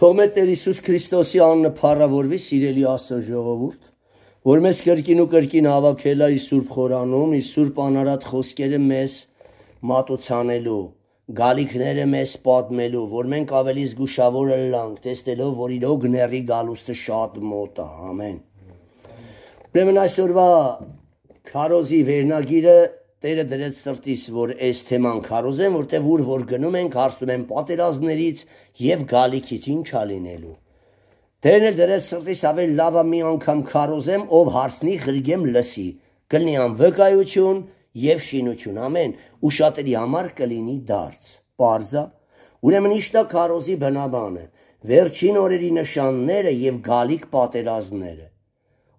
Թող մեր Տեր Հիսուս Քրիստոսի անունը փառավորվի, սիրելի Աստծո ժողովուրդ, որ մեզ կրկին ու կրկին հավաքել է իր Սուրբ Խորանում, իր Սուրբ անարատ խոսքերը մեզ մատուցանելու, գալիքները մեզ պատմելու, որ մենք ավելի զգուշավոր լինենք, տեսնելով, որ իր օգների գալուստը շատ մոտ է։ Ամեն։ Ուրեմն այսօրվա քարոզի վերնագիրը Տերը դրեց սրտիս, որ այս թեման քարոզեմ, որտեղ ուր որ գնում ենք, հարցում են պատերազմներից եւ գալիքից ինչա լինելու։ Տերն էլ դրեց սրտիս ավել լավա մի անգամ քարոզեմ, ով հարցնի ղրգեմ լսի։ Կլինի անվկայություն եւ շինություն, ամեն ու շատերի համար կլինի դարձ։ Պարզա։ Ուրեմն իշտա քարոզի բնաբանը, վերջին օրերի նշանները եւ գալիք պատերազմները։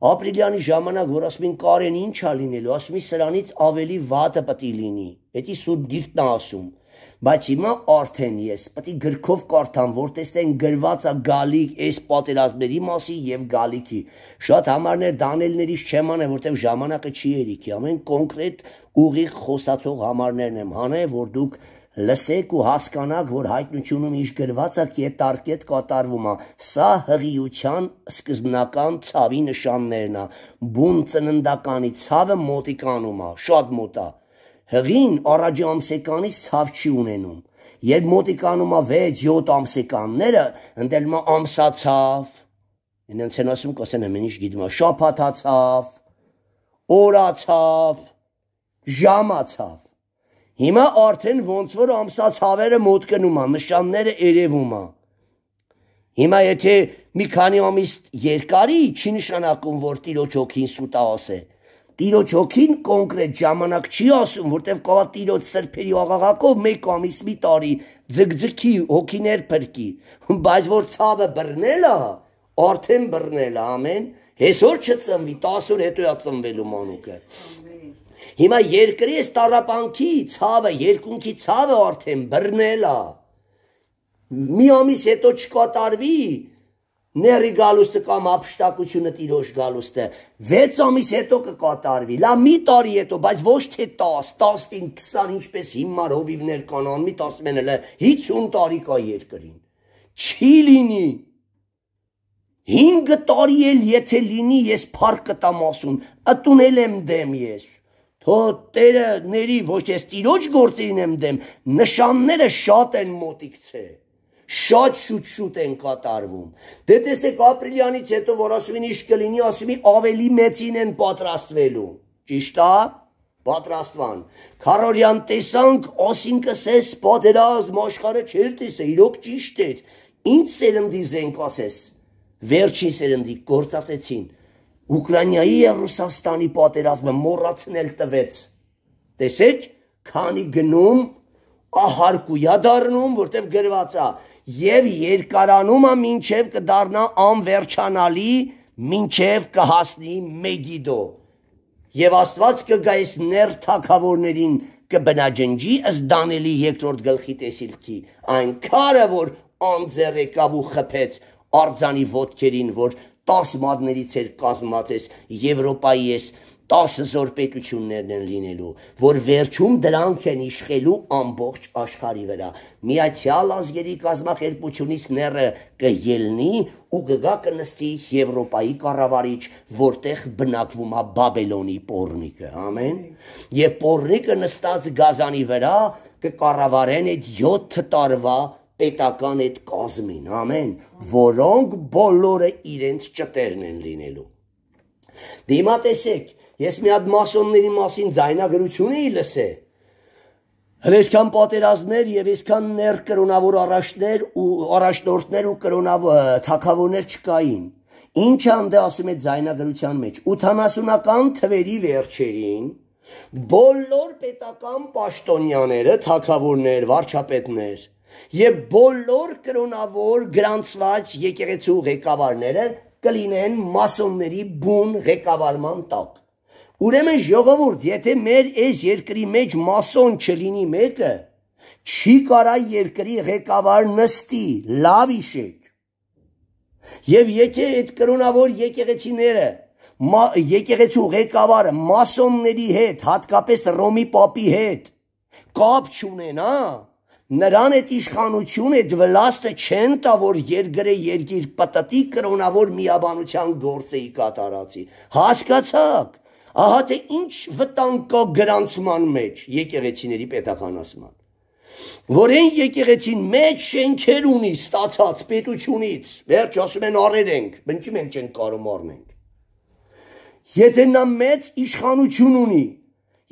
Ապրիլյանի ժամանակ, որ ասում են Կարեն ի՞նչ ա լինելու, ասում է սրանից ավելի վատը պետք է լինի։ Էդի Սուրբ Գիրքն է ասում։ Բայց հիմա արդեն ես պետք է գրքով կարդամ, որ տեսնեն գրված է գալիք այս պատերազմների մասի եւ գալիքի։ Շատ համարներ դանելներից չեմ անել, որտեղ ժամանակը չի երիքի։ Ամեն կոնկրետ ուղիղ խոսացող համարներն եմ հանել, որ դուք Լսեք ու հասկանաք, որ հայտնությունում իշ գրվածը կետարկետ կատարվում է։ Սա հղիության սկզբնական ցավի նշաններն է։ Բուն ծննդականի ցավը մոտիկանում է, շատ մոտ է։ Հղին առաջ ամսեկանի ցավ չի ունենում։ Երբ մոտիկանում է 6-7 ամսեկանները, ընդելմա ամսացավ։ Ինենց են ասում, կասեն ամեն ինչ գիտում է, շապաթացավ, օրացավ, ժամացավ Հիմա արդեն ոնց որ ամսած հավերը մոտ կնում է, նշանները երևում է։ Հիմա եթե մի քանի ամիս երկարի չի նշանակում, որ տիրոջ հոգին սուտաոս է։ Տիրոջ հոգին կոնկրետ ժամանակ չի ասում, որտեվ կողա տիրոջ սրբերի աղաղակով մեկ ամիս մի տարի ձգձգի հոգիներ փրկի, բայց որ ցավը բռնել է, արդեն բռնել է, ամեն, հեսօր չծնվի, 10 օր հետո է ծնվելու մանուկը։ Հիմա երկրես տարապանքի ցավը, երկունքի ցավը արդեն բռնել է։ Մի ամիս հետո չկատարվի ների գալուստը կամ ապշտակությունը տիրոջ գալուստը 6 ամիս հետո կկատարվի։ Լա մի տարի հետո, բայց ոչ թե 10, 15, 20, ինչպես հիմար հովիվներ կան, անմիտ ասում են հələ 50 տարի կա երկրին։ Չի լինի։ 5 տարի էլ եթե լինի, ես փառք կտամ ասում, ըտունել եմ դեմ ես։ Թո Տերը ների, ոչ ես ծիրոջ գործերին եմ դեմ, նշանները շատ են մոտիկցե։ Շատ շուտ-շուտ են կատարվում։ Դե տեսեք ապրիլյանից հետո որ ասում են իշ կլինի, ասում են ավելի մեծին են պատրաստվելու։ Ճիշտ է պատրաստվան։ Քարորյան տեսանք, ասինքս էս պատերազմ աշխարհը չեր տեսը, իրոք ճիշտ էր։ Ինչ սերնդի զենք ասես։ Վերջին սերնդի գործածեցին։ Ուկրաինայի եւ Ռուսաստանի պատերազմը մոռացնել տվեց։ Տեսեք, քանի գնում ահարկույա դառնում, որտեվ գրված է, եւ երկարանում է մինչեւ կդառնա անվերջանալի, մինչեւ կհասնի Մեգիդո։ Եվ Աստված կգա այս ներթակավորներին կբնաջնջի ըստ Դանիելի 2-րդ գլխի տեսիլքի, այն քարը, որ անձեռ եկավ ու խփեց արձանի ոդքերին, որ 10 մատներից էր կազմած էս Եվրոպայի էս 10 զոր պետություններն են լինելու, որ վերջում դրանք են իշխելու ամբողջ աշխարի վրա։ Միացյալ ազգերի կազմակերպությունից ները կելնի ու գգա կնստի Եվրոպայի կառավարիչ, որտեղ բնակվում է Բաբելոնի Պորնիկը, ամեն։ Եվ Պորնիկը նստած գազանի վրա կկառավարեն այդ 7 տարվա պետական այդ կազմին, ամեն, որոնք բոլորը իրենց ճտերն են լինելու։ Դիմա տեսեք, ես մի հատ մասոնների մասին ձայնագրություն էի լսել։ Հենց այսքան պատերազմներ եւ այսքան ներ կրոնավոր առաջներ ու առաջնորդներ ու կրոնավոր թակավորներ չկային։ Ինչ անդե ասում է ձայնագրության մեջ 80-ական թվերի վերջերին բոլոր պետական պաշտոնյաները, թակավորներ, վարչապետներ եւ բոլոր կրոնավոր գրանցված եկեղեցու ղեկավարները կլինեն մասոնների բուն ղեկավարման տակ։ Ուրեմն ժողովուրդ, եթե մեր այս երկրի մեջ մասոն չլինի մեկը, չի կարա երկրի ղեկավար նստի, լավ իշեք։ Եվ եթե այդ կրոնավոր եկեղեցիները եկեղեցու ղեկավարը մասոնների հետ, հատկապես Ռոմի Պապի հետ կապ չունենա, նրան այդ իշխանություն, այդ վլաստը չեն տա, որ երգրե երգիր պտտի կրոնավոր միաբանության գործեի կատարացի։ Հասկացաք։ Ահա թե ինչ վտանգ կա գրանցման մեջ եկեղեցիների պետականացման որեն եկեղեցին մեջ շենքեր ունի ստացած պետությունից, վերջ ասում են առեր ենք, բնչի մենք չենք կարող առնենք։ Եթե նա մեծ իշխանություն ունի,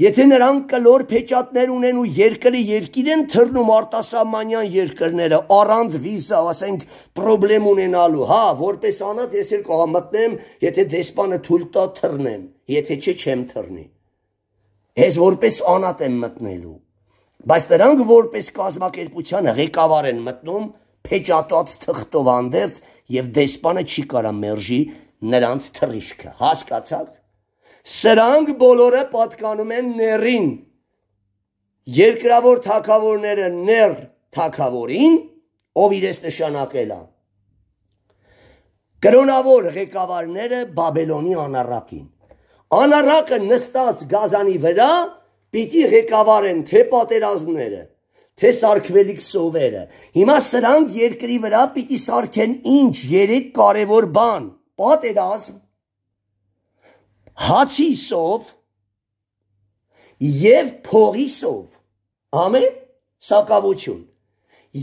Եթե նրանք կլոր փեճատներ ունեն ու երկրի երկիր են թռնում արտասահմանյան երկրները առանց վիզա, ասենք, խնդրեմ ունենալու, հա, որպես անատ ես էլ կհամտնեմ, եթե դեսպանը թույլ տա թռնեմ, եթե չէ չեմ թռնի։ Ես որպես անատ եմ մտնելու։ Բայց նրանք որպես կազմակերպությանը ղեկավար են մտնում փեճատած թղթով անդերց եւ դեսպանը չի կարա մերժի նրանց թռիչքը։ Հասկացա՞ք։ Սրանք բոլորը պատկանում են ներին։ Երկրավոր թակավորները ներ թակավորին, ով իրենց նշանակել է։ Կրոնավոր ղեկավարները Բաբելոնի անարակին։ Անարակը նստած գազանի վրա պիտի ղեկավարեն թե պատերազմները, թե սարկվելիք սովերը։ Հիմա սրանք երկրի վրա պիտի սարքեն ինչ երեք կարևոր բան՝ պատերազմ, հացի սով եւ փողի սով ամեն սակավություն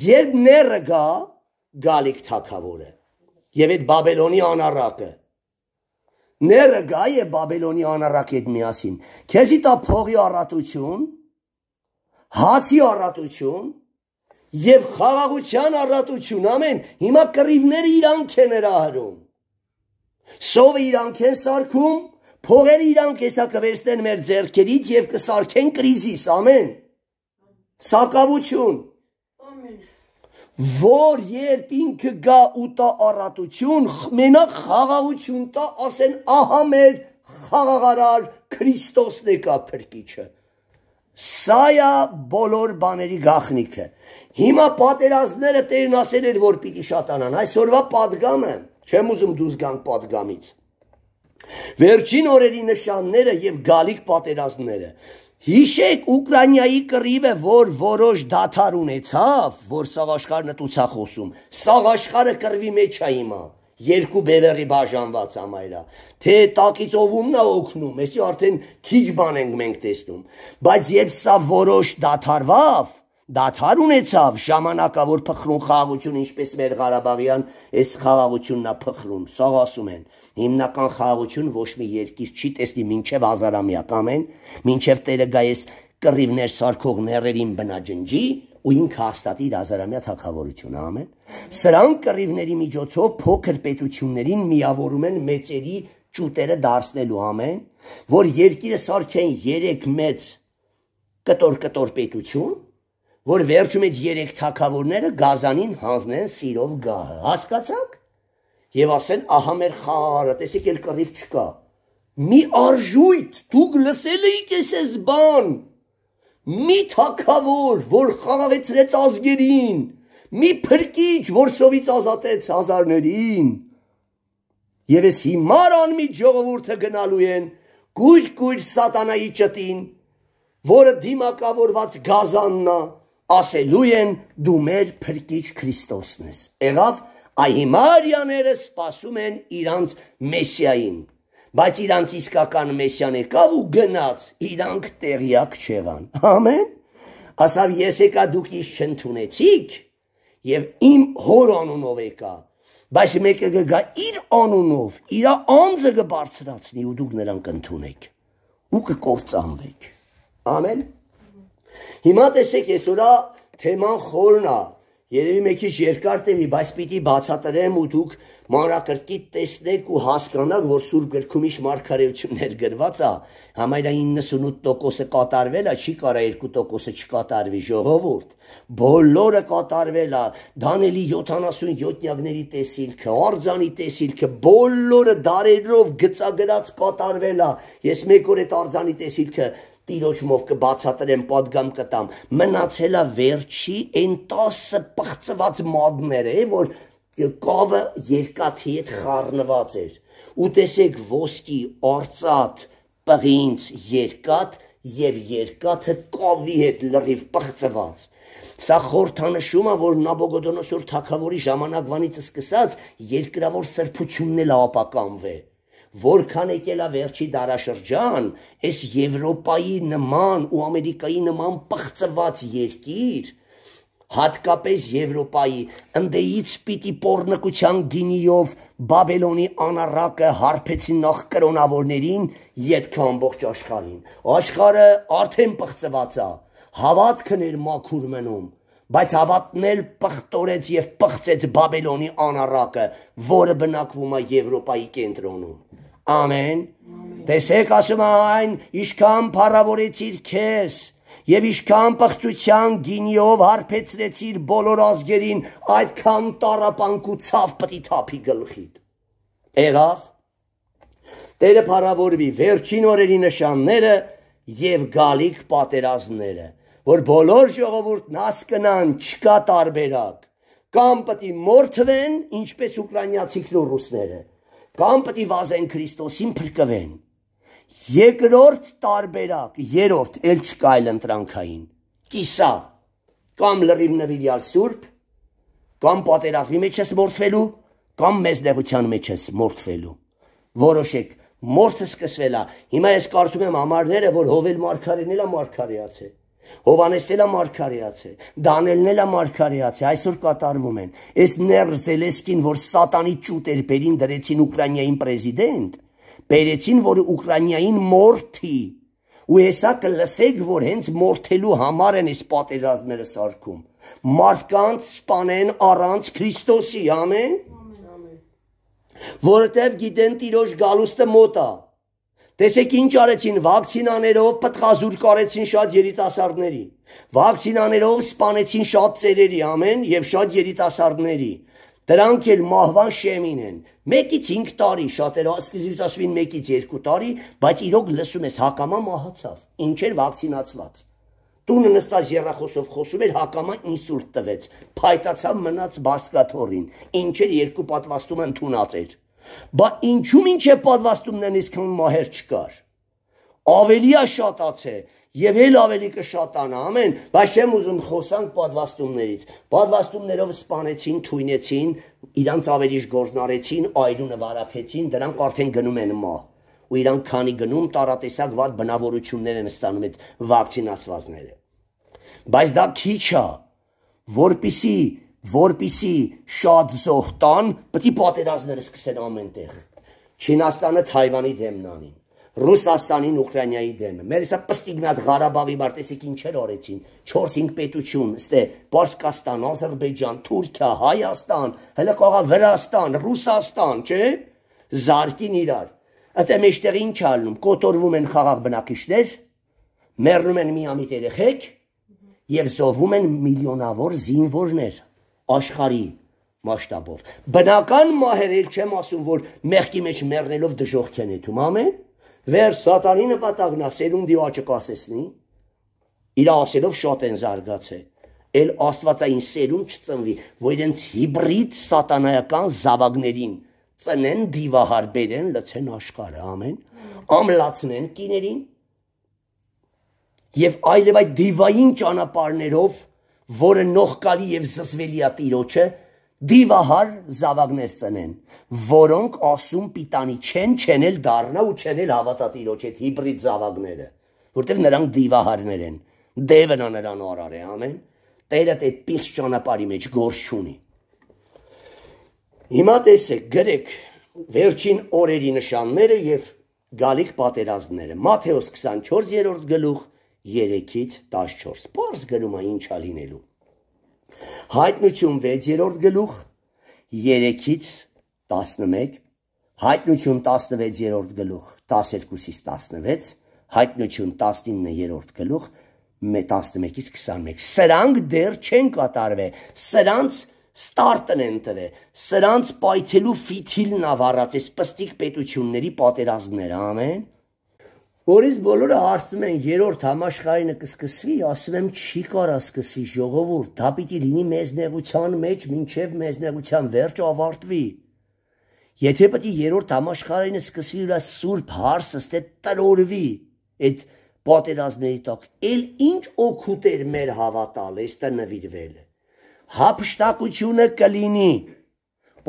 երբ ները գա գալիք թակավորը եւ այդ բաբելոնի անառակը ները գա եւ բաբելոնի անառակի հետ միասին քեզի տա փողի առատություն հացի առատություն եւ խաղաղության առատություն ամեն հիմա կռիվները իրանք են հրահրում սովը իրանք են սարքում Փողերը իրանք հեսա կվերստեն մեր ձեռքերից եւ կսարքեն կրիզիս, ամեն։ Սակավություն։ Ամեն։ Որ երբ ինքը գա ու տա առատություն, մենակ խաղաղություն տա, ասեն, ահա մեր խաղաղարար Քրիստոսն է կա փրկիչը։ Սա է բոլոր բաների գախնիկը։ Հիմա պատերազմները Տերն ասել էր, որ պիտի շատանան։ Այսօրվա падգամը, չեմ ուզում դուրս գանք падգամից Վերջին օրերի նշանները եւ գալիք պատերազմները։ Հիշեք Ուկրաինայի կռիվը, որ որոշ դաթար ունեցավ, որ սաղ աշխարհն տուցախոսում։ Սաղ աշխարհը կռվի մեջ է հիմա երկու բևերի բաժանված ամայրա թե տակից ով ումն է օգնում էսի արդեն քիչ բան ենք մենք տեսնում բայց երբ սա որոշ դաթարվավ դաթար ունեցավ ժամանակավոր փխրուն խաղաղություն ինչպես մեր Ղարաբաղյան այս խաղաղությունն է փխրում սա ասում են հիմնական խաղաղություն ոչ մի երկիր չի տեսնի մինչև ազարամյակ ամեն, մինչև Տերը գա ես կռիվներ սարքող մեռերին բնաջնջի ու ինքը հաստատի իր ազարամյա թակավորությունը ամեն։ Սրան կռիվների միջոցով փոքր պետություններին միավորում են մեծերի ճուտերը դարձնելու ամեն, որ երկիրը սարքեն 3 մեծ կտոր-կտոր պետություն, որ վերջում այդ 3 թակավորները գազանին հանձնեն սիրով գահը։ Հասկացա՞ք եւ ասեն ահա մեր խաղարը, տեսեք էլ կռիվ չկա։ Մի արժույթ, դուք լսել եք էս բան։ Մի թակավոր, որ խաղաղեցրեց ազգերին, մի փրկիչ, որ սովից ազատեց հազարներին։ Եվ ես հիմար անմիջ ժողովուրդը գնալու են գույր-գույր սատանայի ճտին, որը դիմակավորված գազաննա, ասելու են դու մեր փրկիչ Քրիստոսն ես։ Եղավ 19 այ հիմա արյաները սպասում են իրանց մեսիային, բայց իրանց իսկական մեսիան եկավ ու գնաց, իրանք տեղյակ չեղան։ Ամեն։ Ասավ ես եկա դուք իս չընդունեցիք եւ իմ հոր անունով եկա։ Բայց մեկը գա իր անունով, իր անձը կբարձրացնի ու դուք նրան կընդունեք ու կկործանվեք։ Ամեն։ Հիմա տեսեք, այսօրա թեման խորն է Երևի մի քիչ երկար տևի, բայց պիտի բացատրեմ ու դուք մանրակրկիտ տեսնեք ու հասկանաք, որ Սուրբ գրքում իշ մարգարեություններ գրված է, համարյայն 98%-ը կատարվել է, չի կարա 2%-ը չկատարվի ժողովուրդ։ Բոլորը կատարվել է, Դանելի 77-յակների տեսիլքը, արձանի տեսիլքը, բոլորը դարերով գծագրած կատարվել է։ Ես մեկ օր այդ արձանի տեսիլքը տիրոջ մով կբացատրեմ, падգամ կտամ։ Մնացելա վերջի այն 10 պղծված մադները, որ կավը երկաթի հետ խառնված էր։ Ու տեսեք ոսկի, արծաթ, պղինց, երկաթ եւ երկաթը կավի հետ լրիվ պղծված։ Սա խորթանշում է, որ Նաբոգոդոնոսոր թագավորի ժամանակվանից սկսած երկրավոր սրբությունն էլ ապականվեց որքան եկել է վերջի դարաշրջան, այս Եվրոպայի նման ու Ամերիկայի նման պղծված երկիր, հատկապես Եվրոպայի ընդեից պիտի pornկության գինիով Բաբելոնի անառակը հարբեցին նախ կրոնավորներին, յետքը ամբողջ աշխարհին։ Աշխարը արդեն պղծված է։ Հավատքն էր մաքուր մնում, բայց հավատնել պղտորեց եւ պղծեց Բաբելոնի անառակը, որը բնակվում է Եվրոպայի կենտրոնում։ Ամեն։ Տեսեք, ասում այն, իշքան փառավորեցիր քեզ եւ իշքան պղծության գինիով հարբեցրեցիր բոլոր ազգերին, այդքան տարապանքու ցավ պիտի թափի գլխիդ։ Եղավ։ Տերը փառավորվի վերջին օրերի նշանները եւ գալիք պատերազմները, որ բոլոր ժողովուրդն հասկանան չկա տարբերակ կամ պտի մորթվեն, ինչպես ուկրաինացիքն ու ռուսները, կամ պետք է վազեն Քրիստոսին փրկվեն։ Երկրորդ տարբերակ, երրորդ էլ չկա այլ ընտրանքային։ Կիսա կամ լրիվ նվիրյալ սուրբ, կամ պատերազմի մեջ ես մորթվելու, կամ մեզ նեղության մեջ ես մորթվելու։ Որոշեք, մորթը սկսվել է։ Հիմա ես կարծում եմ համարները, որ Հովել Մարգարենն էլա Մարգարեաց է։ մարգարե Հովանեսն էլ մարգարեաց է, Դանելն էլ մարգարեաց է, այսօր կատարվում են։ Այս Ներ Զելեսկին, որ սատանի ճուտ էր բերին դրեցին Ուկրաինային պրեզիդենտ, բերեցին, որ Ուկրաինային մորթի։ Ու հեսա կլսեք, որ հենց մորթելու համար են այս պատերազմները սարքում։ Մարդկանց սպանեն առանց Քրիստոսի, ամեն։ Ամեն, ամեն։ Որտեվ գիտեն Տիրոջ գալուստը մոտ է։ մոտա, Տեսեք ինչ արեցին վակցինաներով պտղազուր կարեցին շատ երիտասարդների։ Վակցինաներով սպանեցին շատ ծերերի ամեն եւ շատ երիտասարդների։ Դրանք էլ մահվան շեմին են։ Մեկից 5 տարի, շատերը ասկիզիտ ասում են մեկից 2 տարի, բայց իրոք լսում ես հակամա մահացավ։ Ինչ էր վակցինացված։ Տունը նստած երախոսով խոսում էր հակամա ինսուլտ տվեց։ Փայտացավ մնաց բասկաթորին։ Ինչ էր երկու պատվաստումը ընդունած էր։ Բա ինչու՞ ինչ է պատվաստումներն իսկան մահեր չկար։ Ավելի է շատացե եւ ել ավելի կշատանա, ամեն, բայց չեմ ուզում խոսանք պատվաստումներից։ Պատվաստումներով սپانեցին, թույնեցին, իրանց ավերիժ գործնարեցին, այրունը վարակեցին, դրանք արդեն գնում են մա։ Ու իրանք քանի գնում տարատեսակ ված բնավորություններ են ստանում այդ վակցինացվածները։ Բայց դա քիչ է, որpիսի որբիսի շատ զոհ տան, պետք է պատերազմները սկսեն ամենտեղ։ Չինաստանը Թայվանի դեմն անին, Ռուսաստանին Ուկրաինայի դեմը։ Մեր հեսա պստիգնատ Ղարաբաղի մարտեսիկ ինչեր արեցին։ 4-5 պետություն, ստե Պարսկաստան, Ադրբեջան, Թուրքիա, Հայաստան, հələ կողա Վրաստան, Ռուսաստան, չէ՞։ Զարկին իրար։ Այդ մեջտեղ ինչ ալնում, կոտորվում են խաղաղ բնակիչներ, մեռնում են միամիտ երեխեք եւ զոհվում են միլիոնավոր զինվորներ աշխարհի մասշտաբով։ Բնական մահեր էլ չեմ ասում, որ մեղքի մեջ մեռնելով դժոխք են եթում, ամեն։ Վեր սատանի նպատակն ասելուն դի աճը կասեցնի։ Իր ասելով շատ են զարգացել։ Էլ աստվածային սերուն չծնվի, որ իրենց հիբրիդ սատանայական զավակներին ծնեն դիվահար բերեն, լցեն աշխարհը, ամեն։ Ամլացնեն կիներին։ Եվ այլև այդ դիվային ճանապարներով որը նողկալի եւ զսվելի է տիրոջը, դիվահար զավակներ ծնեն, որոնք ասում պիտանի չեն չենել դառնա ու չենել հավատա տիրոջ այդ հիբրիդ զավակները, որտեղ նրանք դիվահարներ են։ Դևն նրան արար է, ամեն։ Տերը այդ պիղծ ճանապարհի մեջ գործ չունի։ Հիմա տեսեք, գրեք վերջին օրերի նշանները եւ գալիք պատերազմները։ Մատթեոս 24-րդ գլուխ 3-ից 14։ Պարզ գրում է ինչա լինելու։ Հայտնություն 6-րդ գլուխ 3-ից 11, հայտնություն 16-րդ գլուխ 12-ից 16, հայտնություն 19-րդ գլուխ 11-ից 21։ Սրանք դեռ չեն կատարվել։ Սրանց ստարտն են տվել։ Սրանց պայթելու ֆիթիլն ավառած է սպստիկ պետությունների պատերազմներ, ամեն որից բոլորը հարցնում են երրորդ համաշխարհինը կսկսվի, ասում եմ չի կարա սկսվի ժողովուրդ, դա պիտի լինի մեզնեղության մեջ, մինչև մեզնեղության վերջը ավարտվի։ Եթե պետք է երրորդ համաշխարհինը սկսվի, ուրա սուրբ հարսը ստե տրորվի, այդ պատերազմների տակ, ել ինչ օգուտ էր մեր հավատալ, այստը նվիրվելը։ Հապշտակությունը կլինի։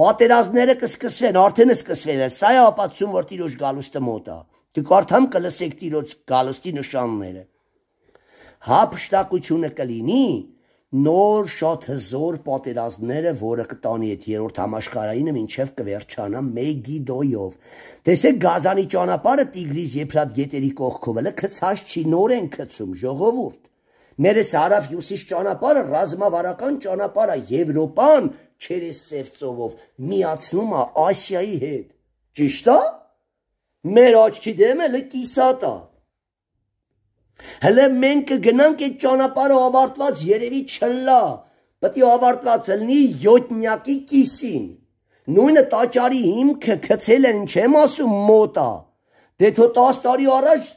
Պատերազմները կսկսվեն, արդեն սկսվել է։ Սա է ապացուցում, որ Տիրոջ գալուստը մոտ է։ մոտա Դկարդամ կլսեք Տիրոջ գալստի նշանները։ Հա փշտակությունը կլինի նոր շատ հզոր պատերազմները, որը կտանի այդ երրորդ համաշխարհայինը մինչև կվերջանա Մեգիդոյով։ Տեսեք Գազանի ճանապարհը Տիգրիս Եփրատ գետերի կողքով էլ կցած չի նոր են կցում ժողովուրդ։ Մերս հարավ հյուսիս ճանապարհը ռազմավարական ճանապարհ է Եվրոպան չերես սև ծովով միացնում է Ասիայի հետ։ Ճիշտ է մեր աչքի դեմ էլ կիսատա։ Հələ մենք կգնանք այդ ճանապարհը ավարտված երևի չլա։ Պետք է ավարտված լինի յոթնյակի կիսին։ Նույնը տաճարի հիմքը գցել են, չեմ ասում մոտա։ Դե թո 10 տարի առաջ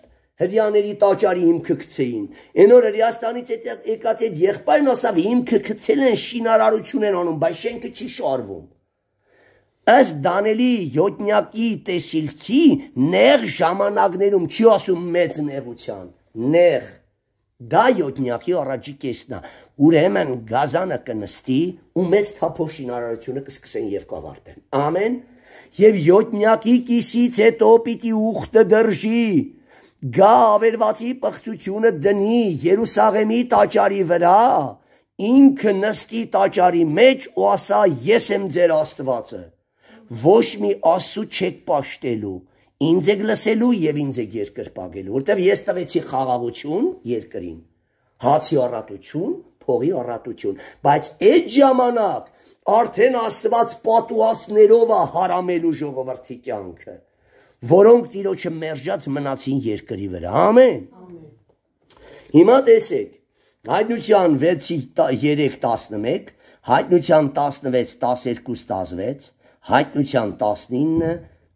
հрьяաների տաճարի հիմքը գցեին։ Այն օր Հրյաստանից եկած այդ եղբայրն ասավ հիմքը գցել են շինարարություն են անում, բայց շենքը չի շարվում ըստ Դանելի 7-յակի տեսիլքի նեղ ժամանակներում չի ասում մեծ նեղության, նեղ դա 7-յակի առաջի կեսն է։ Ուրեմն գազանը կնստի ու մեծ թափով շինարարությունը կսկսեն եւ կավարտեն։ Ամեն եւ 7-յակի կիսից հետո պիտի ուխտը դրժի գա ավերվածի պղծությունը դնի Երուսաղեմի տաճարի վրա, ինքը նստի տաճարի մեջ ու ասա ես եմ ձեր Աստվածը ոչ մի աստու չեք ճաշտելու ինձ եք լսելու եւ ինձ եք երկրպագելու որտեւ ես տվեցի խաղաղություն երկրին հացի առատություն փողի առատություն բայց այդ ժամանակ արդեն աստված պատուասներով է հարամելու ժողովրդի կյանքը որոնք ծիրոջը մերժած մնացին երկրի վրա ամեն հիմա տեսեք հայտնության 6:3 11 հայտնության 16 12 16 հայտնության 19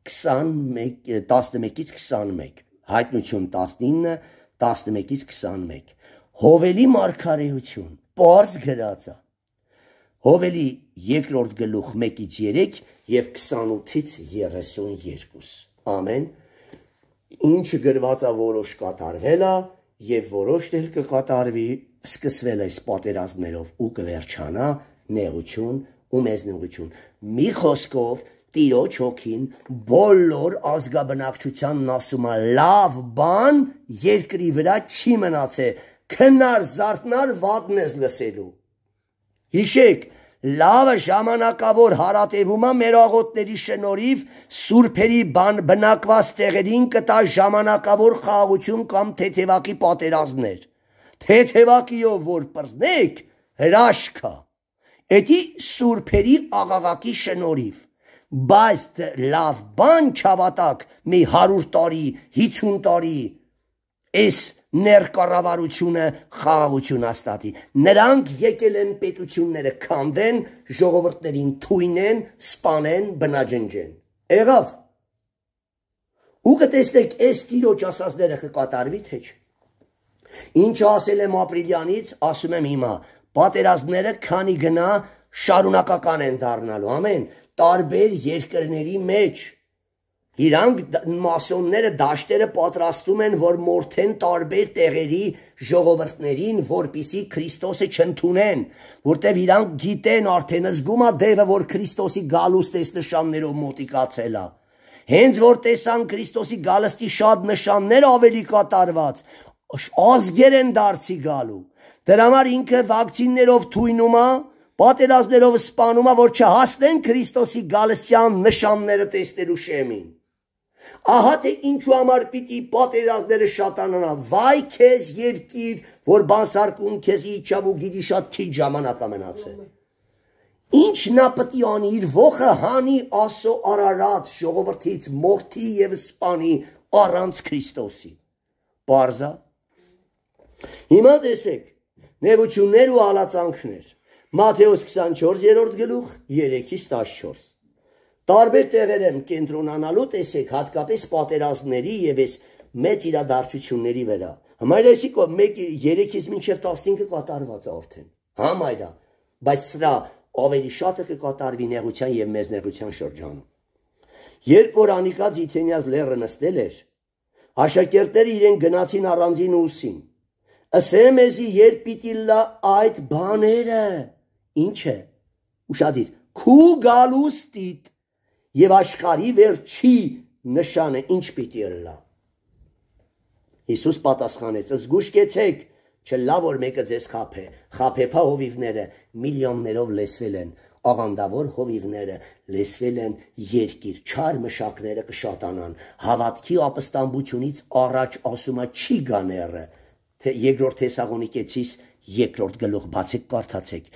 21 11-ից 21 հայտնություն 19 11-ից 21 հովելի մարգարեություն པարզ գրածա հովելի երկրորդ գլուխ 1-ից 3 եւ 28-ից 32 ամեն ինչը գրվածա որոշ կատարվելա եւ որոշն էլ կկատարվի սկսվել է պատերազմներով ու կվերջանա նեղություն ու մեզ նեղություն Մի խոսքով տիրոջ հոգին բոլոր ազգաբնակչությանն ասում է լավ բան երկրի վրա չի մնացե քնար զարթնար վատնես լսելու հիշեք լավը ժամանակավոր հարատևումը մեր աղոտների շնորհիվ սուրբերի բան բնակված տեղերին կտա ժամանակավոր խաղաղություն կամ թեթևակի պատերազմներ թեթևակիով որ պրզնեք հրաշքա Էդի սուրբերի աղաղակի շնորհիվ բայց դե լավ բան չավատակ մի 100 տարի, 50 տարի այս ներկառավարությունը խաղաղություն հաստատի։ Նրանք եկել են պետությունները քանդեն, ժողովրդներին թույնեն, սպանեն, բնաջնջեն։ Եղավ։ Ու կտեսնեք այս ծիրոջ ասածները կկատարվի թե չէ։ Ինչ ասել եմ ապրիլյանից, ասում եմ հիմա, Պատերազմները քանի գնա շարունակական են դառնալու, ամեն տարբեր երկրների մեջ։ Իրանք մասոնները դաշտերը պատրաստում են, որ մորթեն տարբեր տեղերի ժողովրդներին, որpիսի Քրիստոսը չընդունեն, որտեվ իրանք գիտեն արդեն զգում է Դևը, որ Քրիստոսի գալուս տես նշաններով մոտիկացել է։ Հենց որ տեսան Քրիստոսի գալստի շատ նշաններ ավելի կատարված, ազգեր են դարձի գալու։ Դրա համար ինքը վակցիններով թույնում է, պատերազմներով սպանում է, որ չհասնեն Քրիստոսի գալստյան նշանները տեսնելու շեմին։ Ահա թե ինչու համար պիտի պատերազմները շատանան։ Վայ քեզ երկիր, որ բանսարկուն քեզի իջավ ու գիտի շատ քիչ ժամանակ ամենացել։ Ինչ նա պտի անի իր ողը հանի ասո արարած ժողովրդից մորթի եւ սպանի առանց Քրիստոսի։ Պարզա։ Հիմա տեսեք, նեղություններ ու ալացանքներ։ Մատթեոս 24-րդ գլուխ 3-ից 14։ Տարբեր տեղեր եմ կենտրոնանալու տեսեք հատկապես պատերազմների եւ այս մեծ իրադարձությունների վրա։ Համարեսի կո 1-ի 3-ից մինչև 15-ը կատարված է արդեն։ Համայրա, բայց սրա ավելի շատը կկատարվի նեղության եւ մեզ նեղության շրջանում։ Երբ որ Անիկա Ձիթենյաց լերը նստել էր, աշակերտները իրեն գնացին առանձին ուսին ասեմ էսի երբ պիտի լա այդ բաները ինչ է ուշադիր քու գալու ստիտ եւ աշխարի վերջի նշանը ինչ պիտի լա Հիսուս պատասխանեց զգուշ կեցեք չլա որ մեկը ձեզ խափե խափեփա հովիվները միլիոններով լեսվել են աղանդավոր հովիվները լեսվել են երկիր չար մշակները կշատանան հավատքի ապստամբությունից առաջ ասումա չի գաները թե երկրորդ Թեսաղոնիկեցիս երկրորդ գլուխ բացեք կարդացեք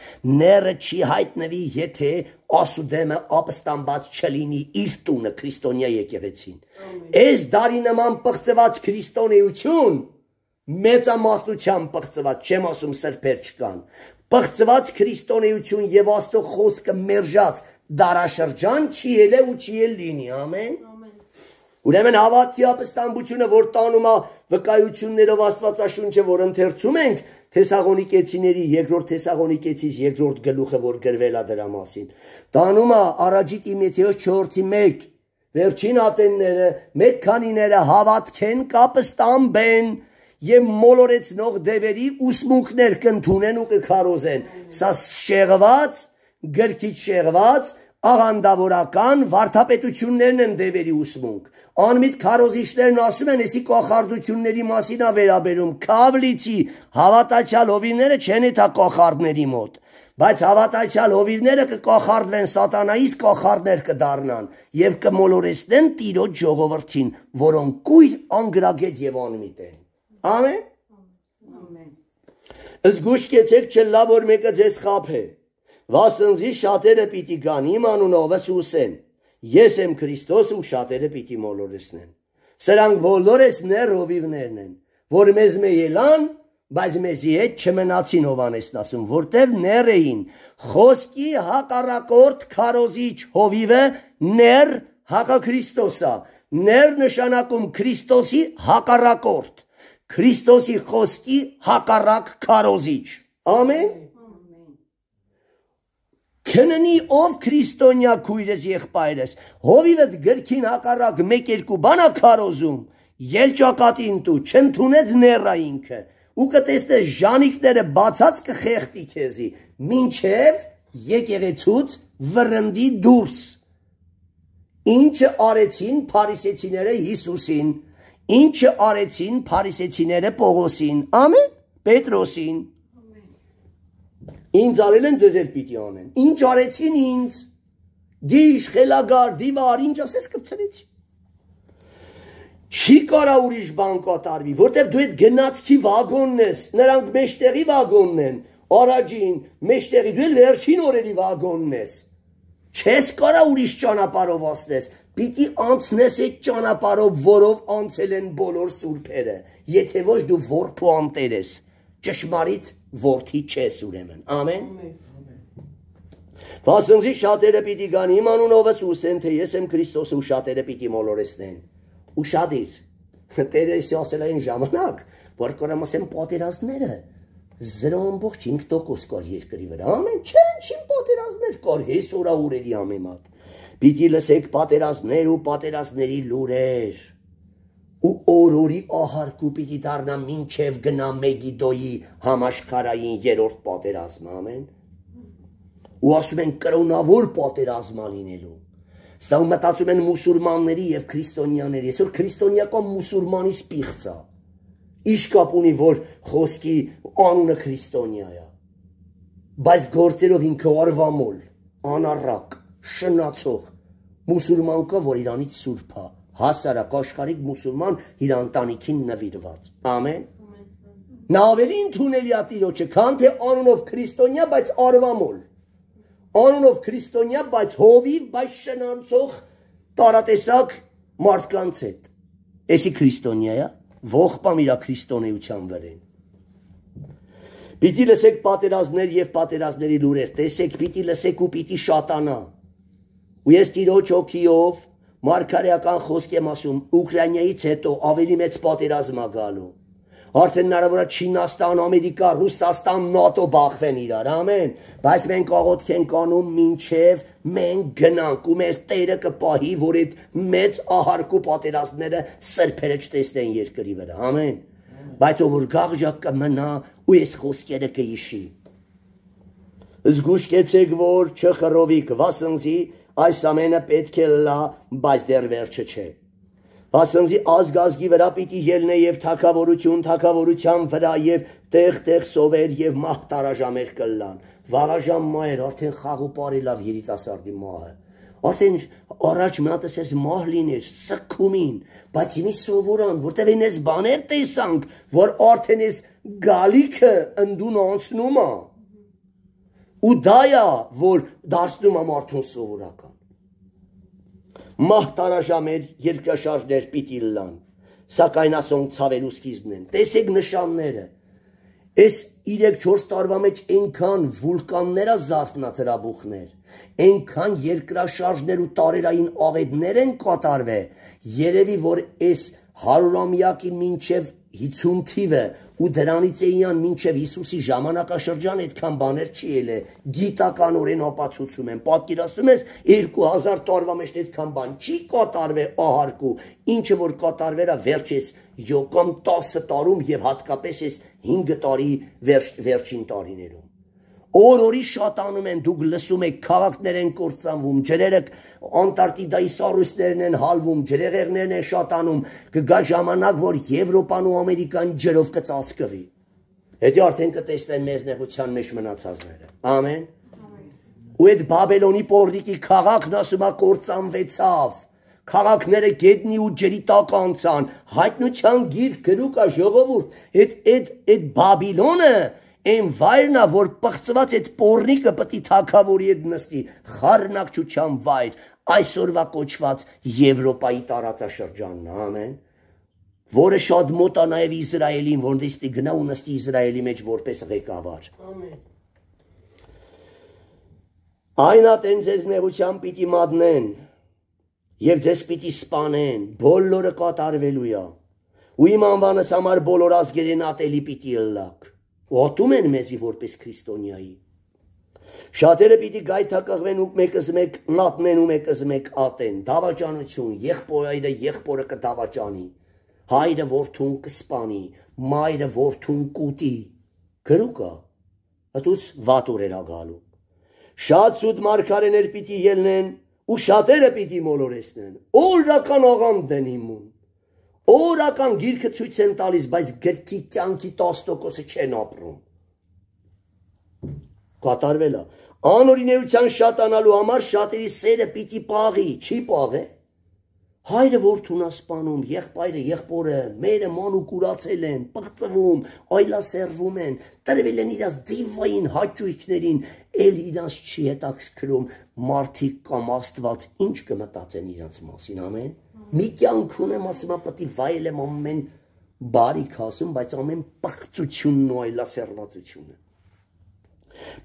ները չի հայտնվի եթե ասուդեմը ապստամբած չլինի իր տունը քրիստոնյա եկեղեցին այս դարի նման պղծված քրիստոնեություն մեծամասնության պղծված չեմ ասում սրբեր չկան պղծված քրիստոնեություն եւ աստծո խոսքը մերժած դարաշրջան չի ելե ու չի ել լինի ամեն Ա, Ուրեմն հավատքի ապստամբությունը, որ տանում է վկայություններով Աստվածաշունչը, որ ընթերցում ենք Թեսաղոնիկեցիների 2-րդ Թեսաղոնիկեցիս 2-րդ գլուխը, որ գրվել է դրա մասին, տանում է Արաջի Տիմոթեոս 4-ի 1 Վերջին ատենները, մեկ քանիները հավատքեն կապստամբեն եւ մոլորեցնող դևերի ուսմունքներ կընթունեն ու կքարոզեն։ Սա շեղված, գրքից շեղված, աղանդավորական վարդապետություններն են դևերի ուսմունք անմիտ քարոզիչներն ասում են, «Էսի կախարդությունների մասին է վերաբերում»։ Քավլիցի հավատացյալ հովիվները չեն էթա կախարդների մոտ, բայց հավատացյալ հովիվները կկախարդվեն սատանայից, կախարդներ կդառնան եւ կմոլորեսնեն Տիրոջ ժողովրդին, որոնք կույր անգրագետ եւ անմիտ են։ Ամեն։ Ամեն։ Զգուշ կեցեք չլա որ մեկը ձեզ խափե։ Վասնզի շատերը պիտի գան իմ անունով ուսեն։ Ես եմ Քրիստոսը ու շատերը պիտի մոլորեսնեն։ Սրանք բոլորս ներ հովիվներն են, որ մեզ մե ելան, բայց մեզի հետ չմնացին Հովանեսն ասում, որտեվ ներ էին։ Խոսքի հակառակորդ քարոզիչ հովիվը ներ հակաքրիստոսա։ Ներ նշանակում Քրիստոսի հակառակորդ։ Քրիստոսի խոսքի հակառակ քարոզիչ։ Ամեն Քննի ով քրիստոնյա քույրես եղբայրես, հովիվդ գրքին հակառակ 1-2 բանա քարոզում, ելճակատին դու չընդունեց ներա ինքը, ու կտեսնես ժանիկները բացած կխեղտի քեզի, ինչև եկեղեցուց վրընդի դուրս։ Ինչը արեցին փարիսեցիները Հիսուսին, ինչը արեցին փարիսեցիները Պողոսին, ամեն Պետրոսին, Ինձ արել են, ձեզ էլ պիտի անեն։ Ինչ արեցին ինձ։ Գիշ, խելագար, դիվար, ինչ ասես կպցնեցի։ Չի կարա ուրիշ բան կատարվի, որտեվ դու այդ գնացքի վագոնն ես, նրանք մեջտեղի վագոնն են, առաջին, մեջտեղի դու էլ վերջին օրերի վագոնն ես։ Չես կարա ուրիշ ճանապարհով ասնես, պիտի անցնես այդ ճանապարհով, որով անցել են բոլոր սուրբերը, եթե ոչ դու որփու անտեր ես։ Ճշմարիտ որդի չես ուրեմն։ Ամեն։ Վասնզի շատերը պիտի գան իմ անունովս ուսեն, թե ես եմ Քրիստոսը ու շատերը պիտի մոլորեսնեն։ Ուշադիր։ Տերը էսի ասել այն ժամանակ, որ կորամ ասեմ պատերազմները 0.5% կար երկրի վրա։ Ամեն չեն չին պատերազմներ կար հեսորա ուրերի ամեմատ։ Պիտի լսեք պատերազմներ ու պատերազմների լուրեր ու օրորի ահարկու պիտի դառնա մինչև գնա Մեգիդոյի համաշխարային երրորդ պատերազմը ամեն ու ասում են կրոնավոր պատերազմա լինելու Ստա ու մտածում են մուսուլմանների եւ քրիստոնյաների։ Այսօր քրիստոնյական մուսուլմանի սպիղծա։ Իշ կապ ունի, որ խոսքի անունը քրիստոնյա է։ Բայց գործերով ինքը արվամոլ, անառակ, շնացող, մուսուլման կա, որ իրանից սուրբ է հասարակ աշխարհիկ մուսուլման իր ընտանիքին նվիրված։ Ամեն։ Նա ավելի ընդունելի է Տիրոջը, քան թե անունով քրիստոնյա, բայց արվամոլ։ Անունով քրիստոնյա, բայց հովիվ, բայց շնանցող տարատեսակ մարդկանց հետ։ Էսի քրիստոնյա է, ողբամ իր քրիստոնեության վրեն։ Պիտի լսեք պատերազմներ եւ պատերազմների լուրեր, տեսեք, պիտի լսեք ու պիտի շատանա։ Ու ես Տիրոջ հոգիով Մարգարեական խոսք եմ ասում, Ուկրաինայից հետո ավելի մեծ պատերազմ է գալու։ Արդեն հնարավոր է Չինաստան, Ամերիկա, Ռուսաստան, ՆԱՏՕ բախվեն իրար, ամեն, բայց մենք աղոթք ենք անում մինչև մենք գնանք ու մեր Տերը կպահի, որ այդ մեծ ահարկու պատերազմները սրբերը չտեսնեն երկրի վրա, ամեն։ Բայց ով որ գաղջակ կմնա ու այս խոսքերը կհիշի։ Զգուշկեցեք, որ չխռովիկ վասնզի այս ամենը պետք է լա, բայց դեռ վերջը չէ։ Ասանձի ազգազգի վրա պիտի ելնե եւ թակավորություն թակավորության վրա եւ տեղ-տեղ սովեր եւ մահ տարաժամեր կլլան։ Վարաժամ մայր արդեն խաղ ու բարի լավ երիտասարդի մահը։ Արդեն առաջ մատս էս մահ լիներ սքումին, բայց իմի սովորան, որտեղ ինես բաներ տեսանք, որ արդեն էս գալիքը ընդուն անցնում է ու դա է որ դարձնում է մարդուն սովորական մահ տարաժամեր երկրաշարժներ պիտի լան սակայն ասոն ցավելու սկիզբն են տեսեք նշանները Այս 3-4 տարվա մեջ այնքան վուլկաններա զարթնացել աբուխներ, այնքան երկրաշարժներ ու տարերային աղետներ են կատարվել, երևի որ այս 100-ամյակի մինչև 50 թիվը ու դրանից էիան մինչև Հիսուսի ժամանակաշրջան այդքան բաներ չի ելը գիտականորեն ապացուցում են պատկերացնում ես 2000 տարվա մեջ այդքան բան չի կատարվե ահարկու ինչը որ կատարվերա վերջես յոկամ 10 տարում եւ հատկապես այս 5 տարի վերջ, վերջին տարիներում օր-օրի շատանում են, դուք լսում եք, քաղաքներ են կործանվում, ջրերը Անտարկտիդայի սառույցներն են հալվում, ջրեղեղներն են շատանում, կգա ժամանակ, որ Եվրոպան ու Ամերիկան ջրով կծածկվի։ Հետո արդեն կտեսնեն մեզ նեղության մեջ մնացածները։ Ամեն։ Ու այդ Բաբելոնի պորտիկի քաղաքն ասում է կործանվեցավ։ Քաղաքները գետնի ու ջրի տակ անցան։ Հայտնության գիրք գրուկա ժողովուրդ, այդ այդ այդ Բաբիլոնը այն վայրն է, որ պղծված այդ պորնիկը պտի թակավորի հետ նստի, խարնակչության վայր, այսօրվա կոչված Եվրոպայի տարածաշրջանն է, ամեն, որը շատ մոտ է նաև Իսրայելին, որտեղ պիտի գնա ու նստի Իսրայելի մեջ որպես ղեկավար։ Ամեն։ Այնա տենց ձեզ նեղության պիտի մատնեն եւ ձեզ պիտի սպանեն, բոլորը կատարվելու է։ Ու իմ անվանս համար բոլոր ազգերին ատելի պիտի ըլլակ ոտում են մեզի որպես քրիստոնյայի։ Շատերը պիտի գայթակղվեն ու մեկս մեկ մատնեն ու մեկս մեկ ատեն։ Դավաճանություն, եղբորայրը եղբորը կդավաճանի։ Հայրը որդուն կսպանի, մայրը որդուն կուտի։ Գրուկա։ Հատուց վատուրեր ագալու։ Շատ սուտ մարգարեներ պիտի ելնեն ու շատերը պիտի մոլորեսնեն։ Օրական աղանդ են իմուն։ Օրական գիրքը ցույց են տալիս, բայց գրքի կյանքի 10%-ը չեն ապրում։ Կատարվել է։ Անօրինեության շատանալու համար շատերի սերը պիտի պաղի, չի պաղե։ Հայրը որդուն է սպանում, եղբայրը, եղբորը, մերը ման ու կուրացել են, պղծվում, այլասերվում են, տրվել են իրաց դիվային հաճույքներին, էլ իրաց չի հետաքրքրում մարդիկ կամ աստված ինչ կմտածեն իրաց մասին, ամեն։ Մի կյանք ունեմ, ասում եմ, պետք է վայելեմ ամեն բարիք ասում, բայց ամեն պղծությունն ու այլասերվածությունը։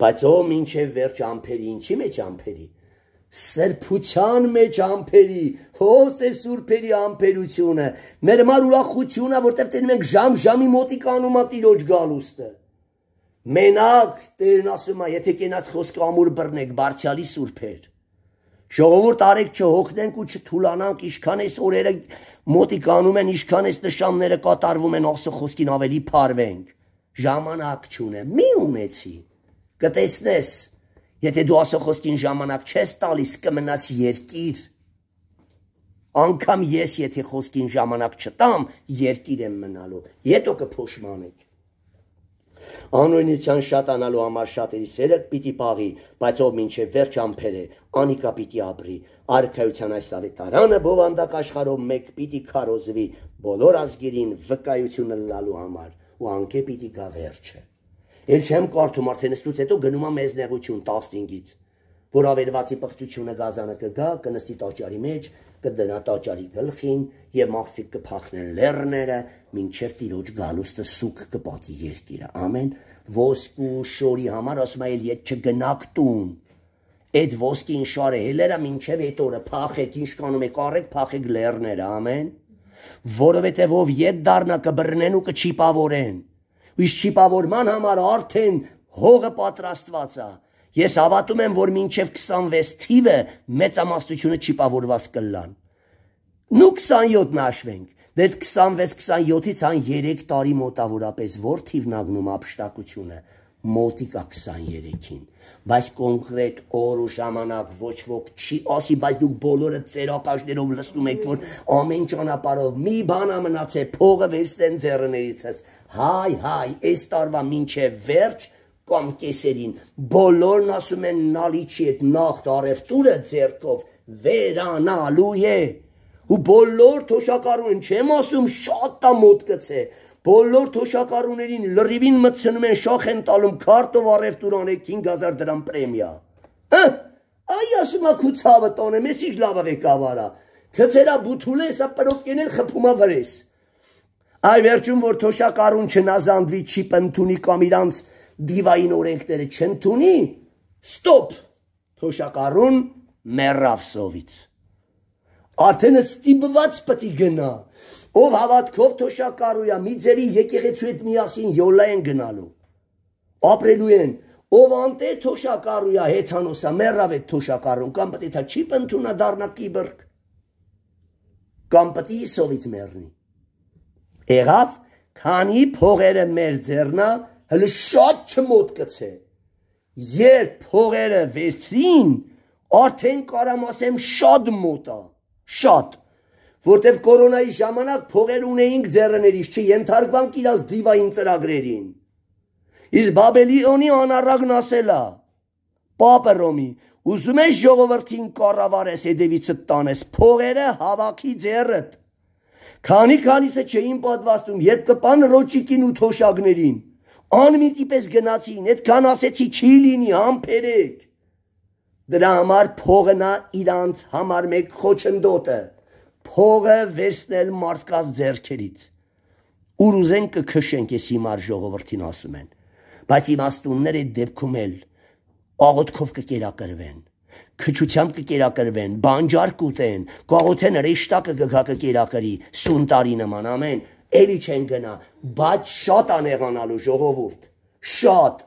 Բայց ո՞մ ինչ է վերջ ամփերի, ինչի մեջ ամփերի սրբության մեջ ամփերի, հոս է սուրբերի ամփերությունը, մեր մար ուրախությունը, որտեղ տենում ենք ժամ-ժամի մոտիկ անում է տիրոջ գալուստը։ Մենակ Տերն ասում է, եթե կենաց խոսքը ամուր բռնեք, բարձյալի սուրբեր։ Ժողովուրդ արեք չհոգնենք ու չթուլանանք, ինչքան էս օրերը մոտիկ անում են, ինչքան էս նշանները կատարվում են, ասո խոսքին ավելի փարվենք։ Ժամանակ չունեմ։ Մի ունեցի։ Կտեսնես, Եթե դու ասոխոսկին ժամանակ չես տալիս, կմնաս երկիր։ Անկամ ես, եթե խոսքին ժամանակ չտամ, երկիր եմ մնալու։ Հետո կփոշմանեք։ Անօրինության շատանալու համար շատերի սերը պիտի պաղի, բայց ով մինչև վերջ ամփեր է, անիկա պիտի ապրի։ Արքայության այս ավետարանը բովանդակ աշխարհով մեկ պիտի քարոզվի բոլոր ազգերին վկայությունը լալու համար ու անկե պիտի գա վերջը։ Էլ չեմ կարդում, արդեն ստուց հետո գնում է մեզ նեղություն 15-ից, որ ավերվածի պղտությունը գազանը կգա, կնստի տաճարի մեջ, կդնա տաճարի գլխին եւ մաֆիկ կփախնեն լեռները, մինչև տիրոջ գալուստը սուկ կպատի երկիրը։ Ամեն ոսկու շորի համար ասում է, «Ետ չգնաք տուն»։ Այդ ոսկին շարը հելերա մինչև այդ օրը փախեք, ինչ կանում եք, առեք փախեք լեռները, ամեն։ Որովհետեւ ով ետ դառնա կբռնեն ու կչիպավորեն։ կչ իսկ շիպավորման համար արդեն հողը պատրաստված է։ Ես հավատում եմ, որ մինչև 26 թիվը մեծամասնությունը չիպավորված կլան։ Նու 27-ն աշվենք։ Դե 26-27-ից հան 3 տարի մոտավորապես որ թիվն ագնում ապշտակությունը մոտիկա 23-ին բայց կոնկրետ օր ու ժամանակ ոչ ոք չի ասի, բայց դուք բոլորը ծերակաշներով լսում եք, որ ամեն ճանապարհով մի բան ամնաց է, փողը վերստեն ձեռներիցս։ Հայ, հայ, այս տարվա մինչև վերջ կամ կեսերին բոլորն ասում են նալիչի այդ նախտ արևտուրը ձերքով վերանալու է ու բոլոր թոշակառուն չեմ ասում շատ տա մոտ գցե Բոլոր թոշակառուներին լրիվին մտցնում են շախ են տալում քարտով արևտուրան է 5000 դրամ պրեմիա։ Հա այ ասում ա քու ցավը տոնե մեսիջ լավը եկավարա։ Քծերա բութուլը սա պրոկեն էլ խփումա վրես։ Այ վերջում որ թոշակառուն չնազանդվի չի պնթունի կամ իրանց դիվային օրենքները չընդունի, ստոպ։ Թոշակառուն մեռավ սովից։ Արդեն ստիպված պետք գնա ով հավատքով թոշակառույա մի ձևի եկեղեցու հետ միասին յոլա են գնալու ապրելու են ով անտեր թոշակառույա հեթանոսա մեռավ է թոշակառուն կամ պետք է թա չի ընդունա դառնա կիբրկ կամ պետք է սովից մեռնի եղավ քանի փողերը մեր ձեռնա հələ շատ չմոտ կցե երբ փողերը վերցրին արդեն կարամ ասեմ շատ մոտա շատ որտեվ կորոնայի ժամանակ փողեր ունեինք ձեռներից, չի ենթարկվանք իրաց դիվային ծրագրերին։ Իս Բաբելիոնի անառակն ասելա. Պապը Ռոմի, ուզում ես ժողովրդին կառավարես, հետևիցդ տանես, փողերը հավաքի ձեռդ։ Քանի քանիսը չէին պատվաստում, երբ կպան ռոճիկին ու թոշակներին։ Անմիտիպես գնացին, այդքան ասեցի չի լինի, համբերեք։ Դրա համար փողը նա իրանց համար մեկ խոչընդոտը հողը վերցնել մարդկաց ձեռքերից։ Ուր ուզեն կքշենք այս հիմար ժողովրդին ասում են։ Բայց իմաստունները այդ դեպքում էլ աղոթքով կկերակրվեն քչությամբ կկերակրվեն, բանջար կուտեն, գողոթեն ռեշտակը գգա կկերակրի, սունտարի նման ամեն, էլի չեն գնա, բայց շատ անեղանալու ժողովուրդ, շատ։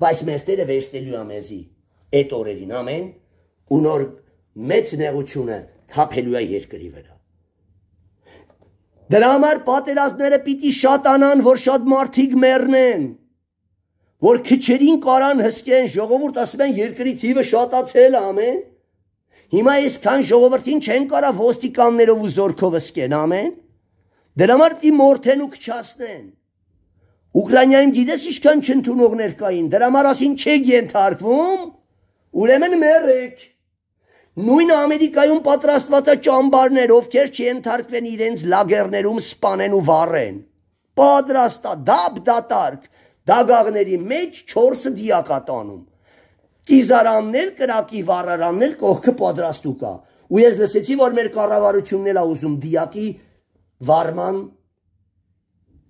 Բայց մեր Տերը վերստելու ամեզի այդ օրերին ամեն, ու նոր մեծ նեղությունը թափելու է երկրի վրա։ Դրա համար պատերազմները պիտի շատանան, որ շատ մարդիկ մեռնեն, որ քչերին կարան հսկեն, ժողովուրդ ասում են երկրի թիվը շատացել ամեն։ Հիմա այսքան ժողովրդին չեն կարա ոստիկաններով ու զորքով հսկեն ամեն։ Դրա համար պիտի մորթեն ու քչացնեն։ Ուկրաինայում գիտես ինչքան չընդունողներ կային, դրա համար ասին չեք ենթարկվում, ուրեմն մեռեք։ են Նույն Ամերիկայում պատրաստվածա ճամբարներ, ովքեր չենթարկվեն իրենց լագերներում սպանեն ու վառեն։ Պատրաստա դապ դատարկ դագաղների մեջ 4 դիակա տանում։ Կիզարաններ, կրակի վառարաններ կողքը պատրաստու կա։ Ու ես լսեցի, որ մեր կառավարությունն էլ է ուզում դիակի վառման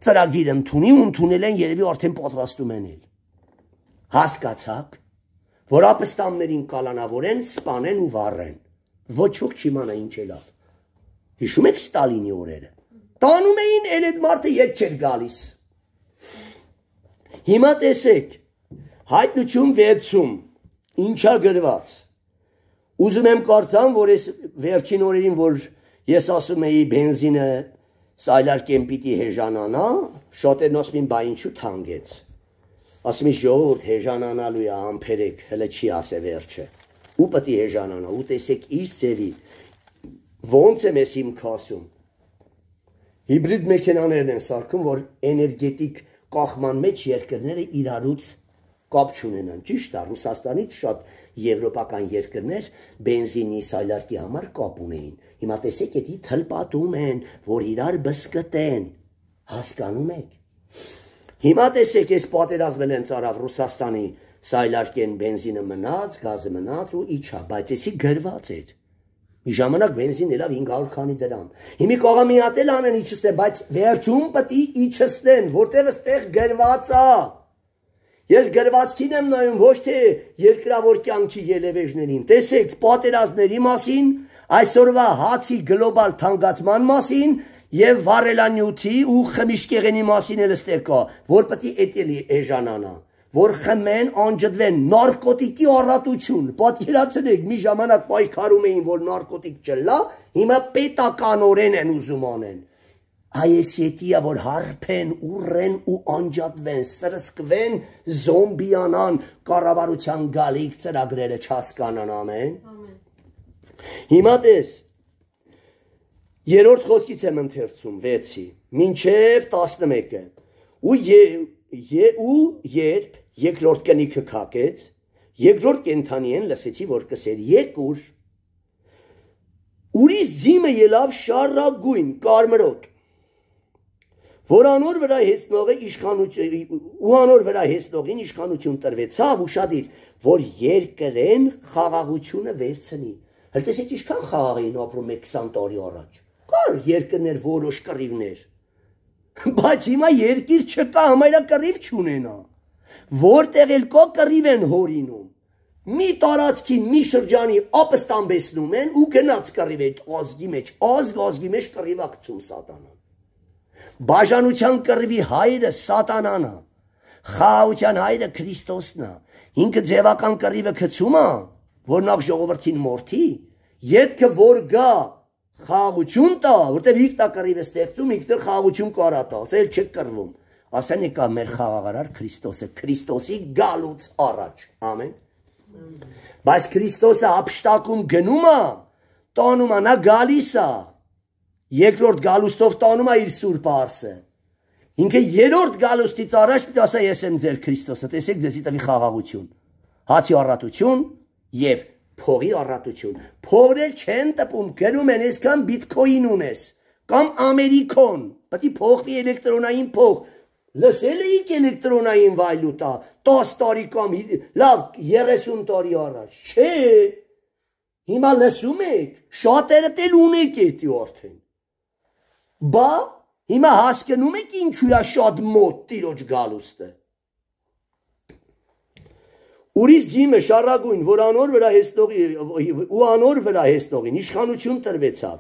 ծրագիր ընդունի ու ընդունել են երևի արդեն պատրաստում են էլ։ Հասկացաք որ ապստամներին կալանավորեն, սպանեն ու վառեն։ Ոչ ոք չի մանա ինչ ելավ։ Հիշում եք Ստալինի օրերը։ Տանում էին այն այդ մարդը ետ չէր գալիս։ Հիմա տեսեք, հայտնություն 60-ում ինչա գրված։ Ուզում եմ կարծամ, որ ես վերջին օրերին, որ ես ասում էի բենզինը սայլարկեն պիտի հեժանանա, շոտերնոսմին բա ինչու թանգեց ասում է ժողովուրդ հեժանանալու է ամփերեք, հələ չի ասե վերջը։ Ու պետք է հեժանանա, ու տեսեք իր ձևի ո՞նց եմ ես իմ քասում։ Հիբրիդ մեքենաներն են սարքում, որ էներգետիկ կախման մեջ երկրները իրարուց կապ չունենան։ Ճիշտ է, Ռուսաստանից շատ եվրոպական երկրներ բենզինի սայլարկի համար կապ ունեին։ Հիմա տեսեք, դա թլպատում են, որ իրար բսկտեն։ Հասկանում եք։ Հիմա տեսեք, այս պատերազմն են ծարավ Ռուսաստանի սայլարկեն բենզինը մնաց, գազը մնաց ու իջա, բայց էսի գրված էր։ Մի ժամանակ բենզին ելավ 500 քանի դրամ։ Հիմի կողը մի հատ էլ անեն իջստեն, բայց վերջում պետք է իջստեն, որտեղ էստեղ գրված է։ Ես գրվածքին եմ նայում ոչ թե երկրավոր կյանքի ելևեժներին։ Տեսեք պատերազմների մասին, այսօրվա հացի գլոբալ թանկացման մասին, եւ վարելանյութի ու խմիշկեղենի մասին էլ ստեր կա, որ պետք է էտելի էժանանա, որ խմեն, անջդվեն նարկոտիկի առատություն։ Պատկերացնեք, մի ժամանակ պայքարում էին, որ նարկոտիկ չլա, հիմա պետականորեն են ուզում անեն։ Այս ետիա որ հարփեն, ուռեն ու անջատվեն, սրսկվեն, զոմբիանան, կառավարության գալիք ծրագրերը չհասկանան ամեն։ Ամեն։ Հիմա տես, Երորդ խոսքից եմ ընթերցում 6-ի, մինչև 11-ը։ Ու ե ու երբ երկրորդ կնիքը քակեց, երկրորդ կենթանիեն լսեցի, որ կսեր երկուր։ Ուրիշ ձիմը ելավ շարագույն կարմրոտ որանոր վրա հեսնողը իշխանություն ուանոր վրա հեսնողին իշխանություն տրվեցավ ուրشادիր որ երկրեն խաղաղությունը վերցնի հենց տեսեք ինչքան խաղաղ էին ապրում 20 տարի առաջ Կար երկներ որոշ կռիվներ։ Բայց հիմա երկիր չկա, համայրակռիվ չունենա։ Որտեղ էլ կա կռիվ են հորինում։ Մի տարածքի, մի շրջանի ապստամբեսնում են ու գնաց կռիվ այդ ազգի մեջ, ազգ ազգի մեջ կռիվակցում սատանան։ Բաժանության կռիվի հայրը սատանան է։ Խաղաղության հայրը Քրիստոսն է։ Ինքը ձևական կռիվը գցում է, որ նախ ժողովրդին մորթի, յետքը որ գա խաղություն տա, որտեղ իր տակարիվը ստեղծում, ինքներ խաղություն կարա տա, ասել չեք կռվում։ Ասեն եկա մեր խաղաղարար Քրիստոսը, Քրիստոսի գալուց առաջ։ Ամեն։ Բայց Քրիստոսը ապշտակում գնում է, տանում է, նա գալիս է։ Երկրորդ գալուստով տանում է իր Սուրբ Արսը։ Ինքը երրորդ գալուստից առաջ պիտի ասա ես եմ ձեր Քրիստոսը, տեսեք ձեզի տվի խաղաղություն, հացի առատություն եւ փողի առատություն։ Փողրել չեն տպում, գնում են, այսքան բիթքոին ունես կամ ամերիկոն, պետք է փոխվի էլեկտրոնային փող։ Լսել էիք էլեկտրոնային վալյուտա 10 տարի կամ լավ 30 տարի առաջ։ Չէ։ Հիմա լսում եք, շատերը դեռ ունեք էդի արդեն։ Բա հիմա հասկանում եք ինչու է շատ մոտ տիրոջ գալուստը։ Ուրիշ ջիմը շարագույն, որ անոր վրա հեստողի ու անոր վրա հեստողին իշխանություն տրվեցավ,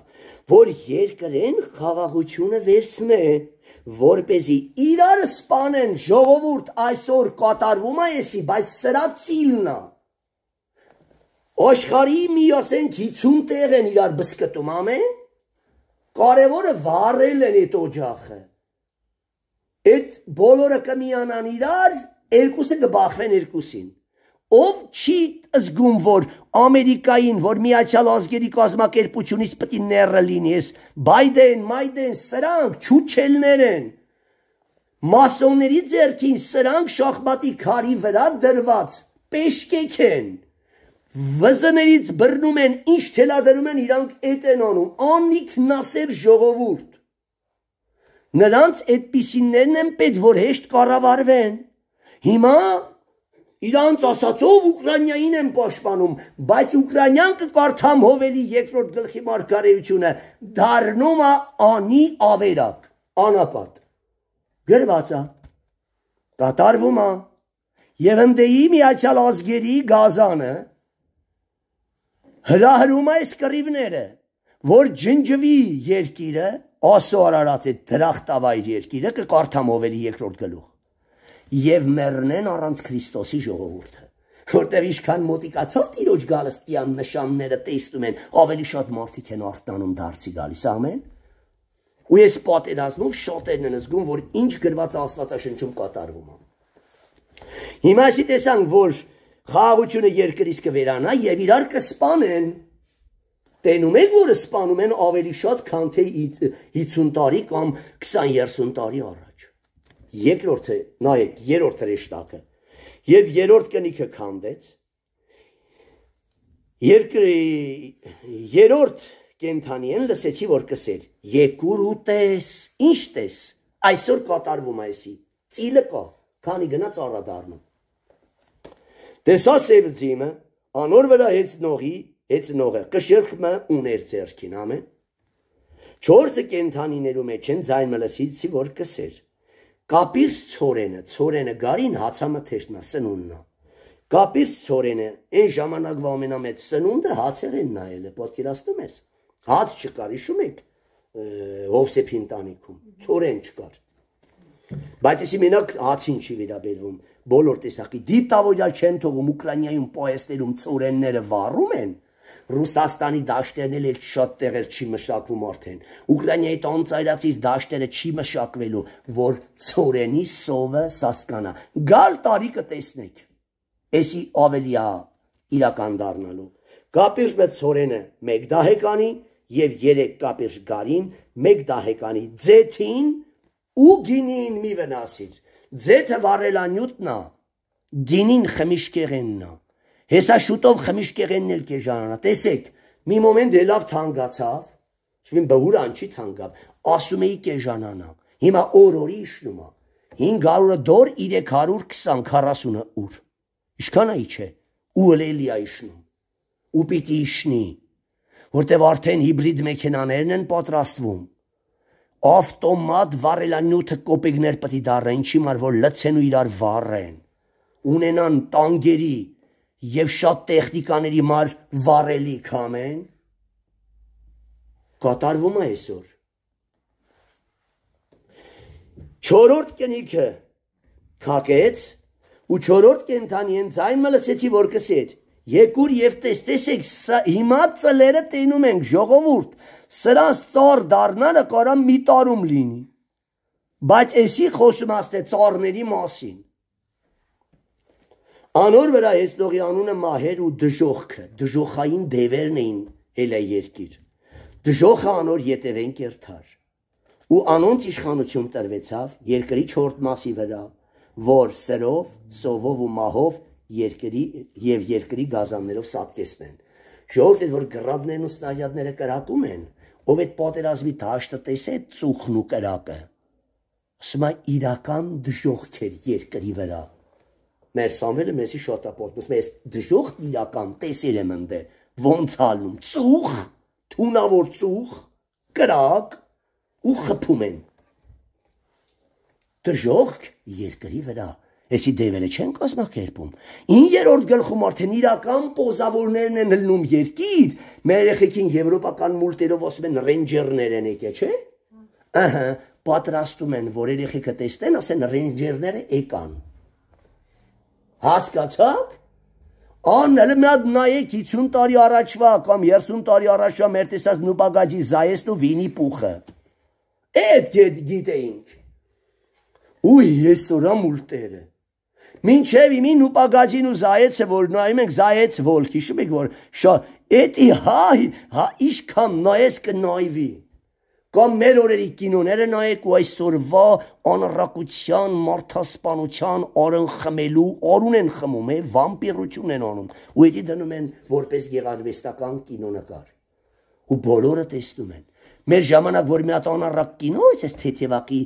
որ երկրեն խաղաղությունը վերցնե, որ เป զի իրար սپانեն ժողովուրդ այսօր կատարվում է էսի, բայց սրա ծիլնա։ Աշխարհի մի ասենք 50 տեղ են իրար բսկտում ամեն։ Կարևորը վառել են այդ օջախը։ Այդ բոլորը կմիանան իրար, երկուսը կբախվեն երկուսին ով չի զգում որ ամերիկային որ միացյալ ազգերի կազմակերպությունից պետք է ները լինի ես բայդեն մայդեն սրանք չուչելներ են մասոնների ձեռքին սրանք շախմատի քարի վրա դրված պեշկեք են վզներից բռնում են ինչ թելադրում են իրանք էտ են անում աննիկ նասեր ժողովուրդ նրանց այդպիսիներն են պետք որ հեշտ կառավարվեն հիմա իրանց ասացով Ուկրաինային են պաշտպանում, բայց Ուկրաինան կկարդամ հովելի երկրորդ գլխի մարգարեությունը դառնում է անի ավերակ, անապատ։ Գրված է։ Կատարվում է։ Եվ ընդեի միացյալ ազգերի գազանը հրահրում է սկրիվները, որ ջնջվի երկիրը, ասո արարած է դրախտավայր երկիրը կկարդամ հովելի երկրորդ գլուխ եւ մեռնեն առանց Քրիստոսի ժողովուրդը որտեղ ինչքան մոտիկացավ տիրոջ գալստյան նշանները տեսնում են, ավելի շատ մարդիկ են արտանում դարձի գալիս, ամեն։ Ու ես պատերազմով շատերն են զգում, որ ինչ գրված Աստվածաշնչում կատարվում է։ Հիմա ասի տեսանք, որ խաղաղությունը երկրից կվերանա եւ իրար կսպանեն։ Տենում եք, որ սպանում են ավելի շատ, քան թե 50 տարի կամ 20-30 տարի առաջ երկրորդը, նայեք, երրորդ հրեշտակը։ Եվ երրորդ կնիքը քանդեց։ Երկրի երրորդ կենթանին լսեցի, որ կսեր. «Եկուր ու տես, ի՞նչ տես»։ Այսօր կատարվում է էսի։ Ծիլը կա, քանի գնաց առադառնում։ Տեսա սև ձիմը, անոր վրա հեծ նողի, հեծ նողը, կշերխմը ուներ ձերքին, ամեն։ Չորսը կենթանիներու մեջ են ձայն մլսիցի, որ կսեր։ Կապիս ծորենը, ծորենը գարին հացամթերտնա, սնունդնա։ Կապիս ծորենը, այն ժամանակվա ամենամեծ սնունդը հացերեն նայել է, պատկերացնում ես։ Հաց չկար, հիշում եք Հովսեփի ընտանիքում, ծորեն չկար։ Բայց էսի մենակ հացին չի վերաբերվում։ Բոլոր տեսակի դիտավորյալ չեն թողում Ուկրաինայում պոեստերում ծորենները վառում են, Ռուսաստանի դաշտերն էլ շատ տեղեր չի մշակվում արդեն։ Ուկրաինայի տոնցայրացից դաշտերը չի մշակվելու, որ ծորենի սովը սասկանա։ Գալ տարի կտեսնեք։ Էսի ավելի է իրական դառնալու։ Կապիրջ մե ծորենը 1 դահեկանի եւ 3 կապիրջ գարին 1 դահեկանի ձեթին ու գինին մի վնասից։ Ձեթը վառելանյութն է, գինին խմիշկեղենն է։ Հեսա շուտով խմիշկեղենն էլ կեժանանա։ Տեսեք, մի մոմենտ էլ լավ թանգացավ, չմին բհուրան չի թանգավ, ասում էի կեժանանա։ Հիմա օր-օրի իշնում է 500 դոր 320 40-ը ուր։ Իշքան այ չէ, ու լելի է իշնում։ Ու պիտի իշնի, որտեվ արդեն հիբրիդ մեքենաներն են պատրաստվում ավտոմատ վառելանյութը կոպեկներ պետք է դառնա ինչի համար որ լցեն ու իրար վառեն ունենան տանգերի եւ շատ տեխնիկաների մար վառելիք ամեն կատարվում է այսօր Չորրորդ կնիքը քակեց ու չորրորդ կենթանի են ձայնը լսեցի որ կսեր Եկուր եւ տես տեսեք հիմա ծլերը տենում ենք ժողովուրդ սրանց ծառ դառնալը կարա մի տարում լինի բայց էսի խոսում աստե ծառների մասին Անոր վրա Էստողի անունը մահեր ու դժողքը, դժողային դևերն էին հելա երկիր։ Դժողը անոր յետևեն կերթար։ Ու անոնց իշխանություն տրվեցավ երկրի 4 մասի վրա, որ սրով, սովով ու մահով երկրի եւ երկրի գազաններով սատկեսնեն։ Ժողովուրդը որ գրավներն ու սնարյադները կրակում են, ով այդ պատերազմի դաշտը տեսե ծուխն ու կրակը։ Ասում է իրական դժողքեր երկրի վրա մեր Սամվելը մեզի շատ է պատմում։ Մեզ դժոխ իրական տեսեր եմ ընդ է։ Ոնց ալում։ Ծուխ, թունավոր ծուխ, կրակ ու խփում են։ Դժոխք երկրի վրա։ Էսի դևերը չեն կազմակերպում։ 9-րդ գլխում արդեն իրական պոզավորներն են հլնում երկիր։ Մեր երեխեքին եվրոպական մուլտերով ասում են ռենջերներ են եկե, չէ՞։ հա։ Ահա, պատրաստում են, որ երեխեքը տեսնեն, ասեն ռենջերները եկան։ Հասկացա՞ք։ Անն էլ մի հատ նայեք 50 տարի առաջվա կամ 30 տարի առաջվա մեր տեսած նուբագաջի զայեստ ու վինի պուխը։ Այդ գիտեինք։ Ու ես որա մուլտերը։ Մինչև իմի նուպագաջին ու զայեցը որ նայում ենք զայեց ոլք, հիշում եք որ շա էտի հա հա իշքան նայես կնայվի։ Կամ մեր օրերի կինոները նայեք ու այսօրվա անառակության, մարդասպանության օրն խմելու, արուն են խմում, է, վամպիրություն են անում ու դա դնում են որպես գեղարվեստական կինոնկար։ Ու բոլորը տեսնում են։ Մեր ժամանակ որ մի հատ անառակ կինո, այս թեթևակի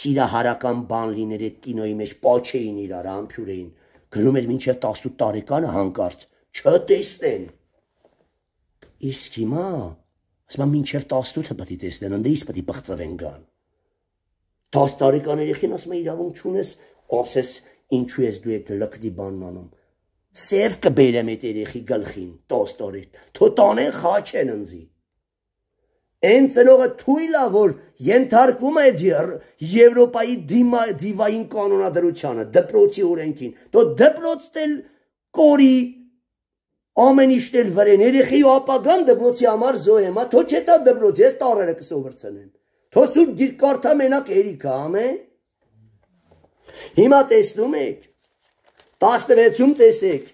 սիրահարական բան լիներ այդ կինոյի մեջ, պաչեին իրար, ամփյուր էին։ Գրում էր մինչև 18 տարեկանը հանկարծ չտեսնեն։ Իսկ հիմա ասում եմ մինչև 18-ը պետք է տեսնեն, ընդ էիս պետք է բղծվեն գան։ 10 տարեկան երեխին ասում է իրավունք չունես, ասես ինչու ես դու այդ լկդի բանն անում։ Սև կբերեմ այդ երեխի գլխին 10 տարիդ։ Թո տանեն խաչեն ընձի։ Էն ծնողը թույլա որ ենթարկվում է Եվրոպայի դիմա դիվային կանոնադրությանը, դպրոցի օրենքին։ Թո դպրոցն էլ կորի ամեն ինչն էլ վրեն, երեխի ու ապագան դպրոցի համար զոհեմ, թո չէ տա դպրոց, ես տարերը կսովրցնեմ։ Թո սուրբ գիրք կարդա մենակ Էրիկա, ամեն։ Հիմա տեսնում եք 16-ում տեսեք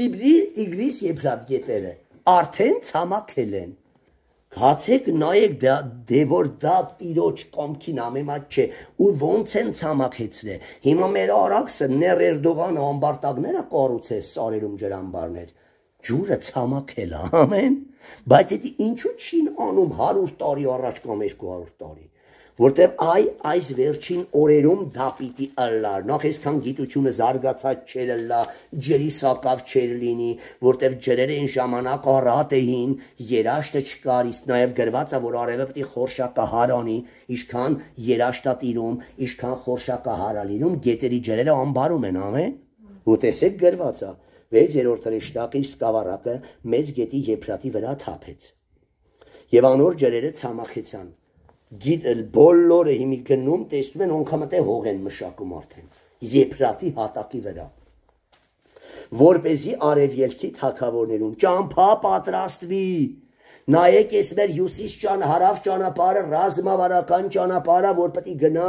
Տիբրի, Տիգրիս Եփրատ գետերը արդեն ցամաքել են։ Գացեք նայեք դա դե որ դա տիրոջ կամքին ամեմատ չէ ու ոնց են ցամաքեցրել։ Հիմա մեր Արաքսը ներ Էրդողան ամբարտակները կառուցես սարերում ջրամբարներ ջուրը ցամաքել է, ամեն, բայց դա ինչու չին անում 100 տարի առաջ կամ 200 տարի, որտեղ այ այս վերջին օրերում դա պիտի ըլլար, նախ այսքան գիտությունը զարգացած չեր ըլլա, ջրի սակավ չեր լինի, որտեղ ջրերը այն ժամանակ առատ էին, երաշտը չկար, իսկ նաև գրվածա, որ արևը պիտի խորշակը հարանի, ինչքան երաշտատիրում, ինչքան խորշակը հարալինում, գետերի ջրերը ամբարում են, ամեն, ու տեսեք գրվածա, 6-րդ հրեշտակի սկավառակը մեծ գետի եփրատի վրա թափեց։ Եվ անոր ջրերը ցամախեցան։ Գիտ էլ բոլորը հիմի գնում տեսնում են օնքամտե հող են մշակում արդեն եփրատի հատակի վրա։ Որպեսի արևելքի թակավորներուն ճամփա պատրաստվի Նայեք ես մեր հյուսիս ճան հարավ ճանապարհը ռազմավարական ճանապարհը որ պետք է գնա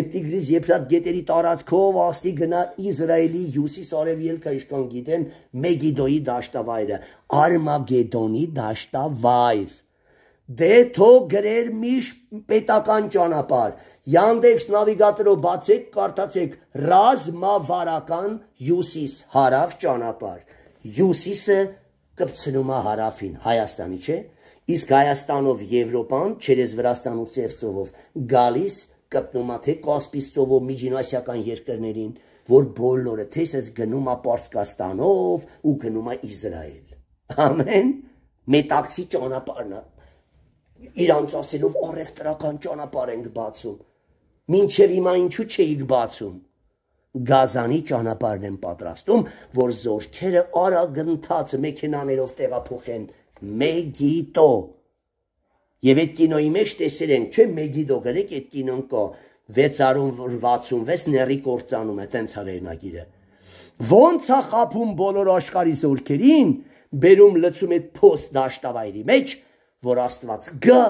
այդ Տիգրիս Եփրատ գետերի տարածքով աստի գնա Իսրայելի հյուսիս արևի ելքը իշքան գիտեն Մեգիդոյի դաշտավայրը Արմագեդոնի դաշտավայր դե թո գրեր միշ պետական ճանապարհ Yandex նավիգատորով բացեք կարդացեք ռազմավարական հյուսիս հարավ ճանապարհ հյուսիսը կպցնում է հարավին, Հայաստանի չէ, իսկ Հայաստանով Եվրոպան չերեզ Վրաստանու ծերծովով գալիս կպնում է թե Կասպից ծովով միջինասիական երկրներին, որ բոլորը թեսես գնում է Պարսկաստանով ու գնում է Իսրայել։ Ամեն մետաքսի ճանապարհն է։ Իրանց ասելով առեղտրական ճանապարհ ենք բացում։ Մինչև հիմա ինչու չէիք բացում։ Գազանի ճանապարհն են պատրաստում, որ զորքերը արագ ընթաց մեքենաներով տեղափոխեն Մեգիտո։ Եվ այդ կինոյի մեջ տեսել են, չէ՞ Մեգիդո գրեք այդ կինոն կա 666 ների կործանում է տենց հրենակիրը։ Ոնց է խափում բոլոր աշխարհի զորքերին, բերում լցում այդ փոստ դաշտավայրի մեջ, որ Աստված գա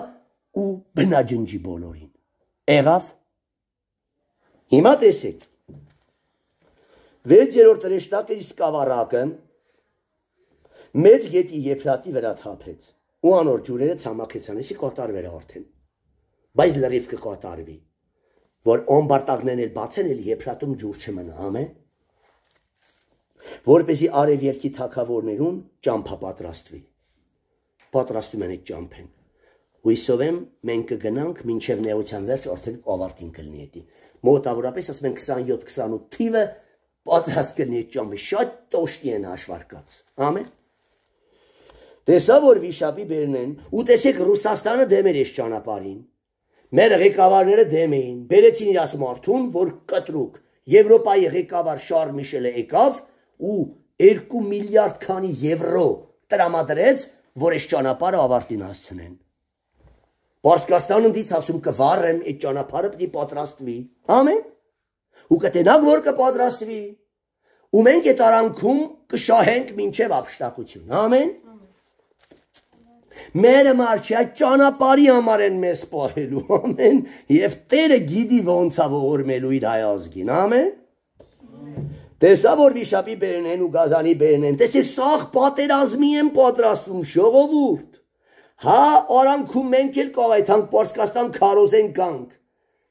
ու բնաջնջի բոլորին։ Եղավ։ Հիմա տեսեք 6-րդ հրեշտակը իսկ ավարակը մեծ գետի եփրատի վրա թափեց։ Ու անոր ջուրերը ցամաքեցան, էսի կատարվեր արդեն։ Բայց լրիվ կկատարվի, որ օմբարտակներն էլ բացեն, էլ եփրատում ջուր չմնա, ամե։ Որպեսի արևելքի թակավորներուն ճամփա պատրաստվի։ Պատրաստում են այդ ճամփեն։ Հույսով եմ մենք կգնանք մինչև նեոցյան վերջ արդեն ավարտին կլինի դա։ Մոտավորապես ասում են 27-28 թիվը պատրաստ կնի ճամը, շատ տոշտի են հաշվարկած, ամեն։ Տեսա, որ վիշապի բերն են, ու տեսեք Հուսաստանը դեմ էր ես ճանապարին։ Մեր ղեկավարները դեմ էին, բերեցին իրաս մարդուն, որ կտրուկ, Եվրոպայի ղեկավար շար միշելը եկավ ու երկու միլիարդ քանի եվրո տրամադրեց, որ ես ճանապարը ավարտին հասցնեն։ Պարսկաստանը դից ասում կվառեմ, այդ ճանապարհը պիտի պատրաստվի։ Ամեն ու կտենանք, որ կպատրաստվի։ Ու մենք այդ արանքում կշահենք մինչև ապշտակություն, ամեն։ Մերը մարչի այդ ճանապարհի համար են մեզ պահելու, ամեն, եւ Տերը գիտի ոնց է ողորմելու իր հայազգին, ամեն։ Տեսա որ վիշապի բերնեն ու գազանի բերնեն, տեսեք սաղ պատերազմի են պատրաստվում ժողովուրդ։ Հա, արանքում մենք էլ կաղայթանք, պարսկաստան քարոզեն կանք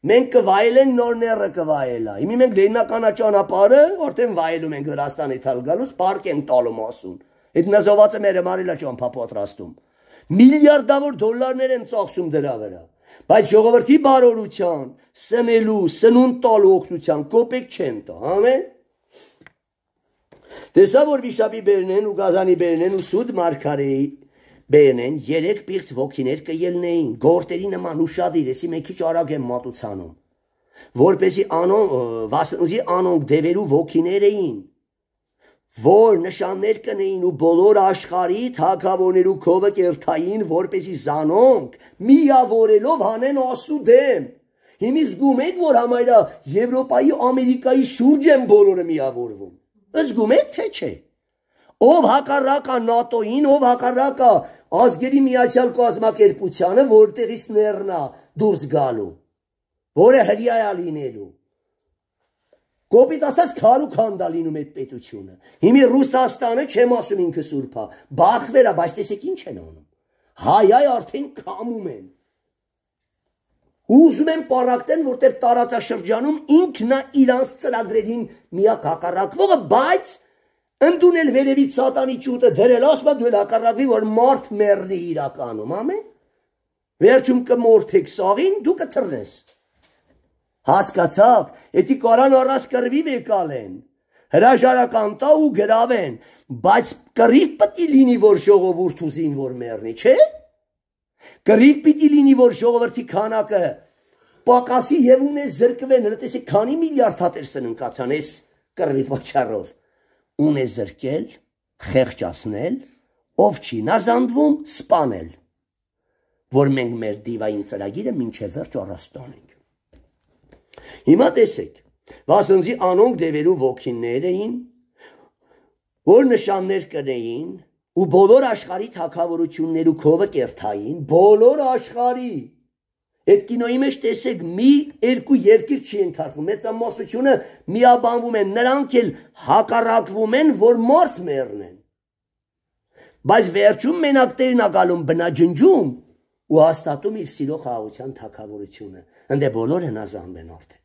Մենք կվայելեն նոր ները կվայելա։ Հիմա մենք լեննականա ճանապարհը որտեն վայելում ենք Վրաստանի թալ գալուց պարկ են տալու մասուն։ Այդ նզովացը մեր մարիլա ճամփա պատրաստում։ Միլիարդավոր դոլարներ են ծախսում դրա վրա։ Բայց ժողովրդի բարօրության, սնելու, սնունդ տալու օգնության կոպեկ չեն տա, ամեն։ Տեսա որ վիշապի բերնեն ու գազանի բերնեն ու սուտ մարգարեի Բերնեն երեք պիղծ ոգիներ կելնեին, գորտերի նման ուշադիր, եսի մի քիչ արագ եմ մատուցանում։ Որպեսի անոն վասնզի անոնք դևերու ոգիներ էին, որ նշաններ կնեին ու բոլոր աշխարհի թակավորներու կովը կերթային, որպեսի զանոնք միավորելով հանեն ասու դեմ։ Հիմի զգում եք, որ համայրա Եվրոպայի Ամերիկայի շուրջ են բոլորը միավորվում։ Զգում եք թե չէ։ Ով հակառակ է ՆԱՏՕ-ին, ով հակառակ է ազգերի միացյալ կազմակերպությանը, որտեղից ներնա դուրս գալու, որը հրյա է լինելու։ Կոպիտ ասած քարու քանդա լինում այդ պետությունը։ Հիմի Ռուսաստանը չեմ ասում ինքը սուրբա, հա, բախվերա, բայց տեսեք ինչ են անում։ Հայայ արդեն կամում են։ Ուզում են պարակտեն, որտեղ տարածաշրջանում ինքնա իրանց ծրագրերին միակ հակառակվողը, բայց ընդունել վերևից սատանի ճուտը դրել, ասում դու էլ հակառակվի, որ մարդ մեռնի իրականում, ամեն։ Վերջում կմորթեք սաղին, դու կթռնես։ Հասկացաք, էդի կարան առած կրվի վեկալ են։ Հրաժարական տա ու գրավեն, բայց կռիվ պիտի լինի, որ ժողովուրդ ուզին, որ մեռնի, չէ՞։ Կռիվ պիտի լինի, որ ժողովրդի քանակը պակասի եւ ունես զրկվեն, հենց էսի քանի միլիարդ հատեր սննկացան էս կռվի պատճառով ուն է զրկել, խեղճացնել, ով չի նազանդվում սպանել, որ մենք մեր դիվային ծրագիրը մինչև վերջ առաստանենք։ Հիմա տեսեք, վասնձի անոնք դևելու ոգիններ էին, որ նշաններ կրեին ու բոլոր աշխարհի թակավորություններու քովը կերթային, բոլոր աշխարհի Այդ կինոյի մեջ տեսեք մի երկու երկիր չի ընթարկվում։ Մեծամասնությունը միաբանվում են, նրանք էլ հակառակվում են, որ մարդ մեռնեն։ Բայց վերջում մենակ տերն է գալում բնաջնջում ու հաստատում իր սիրո խաղաղության թակավորությունը, ընդ է բոլոր հնազանդեն արդեն։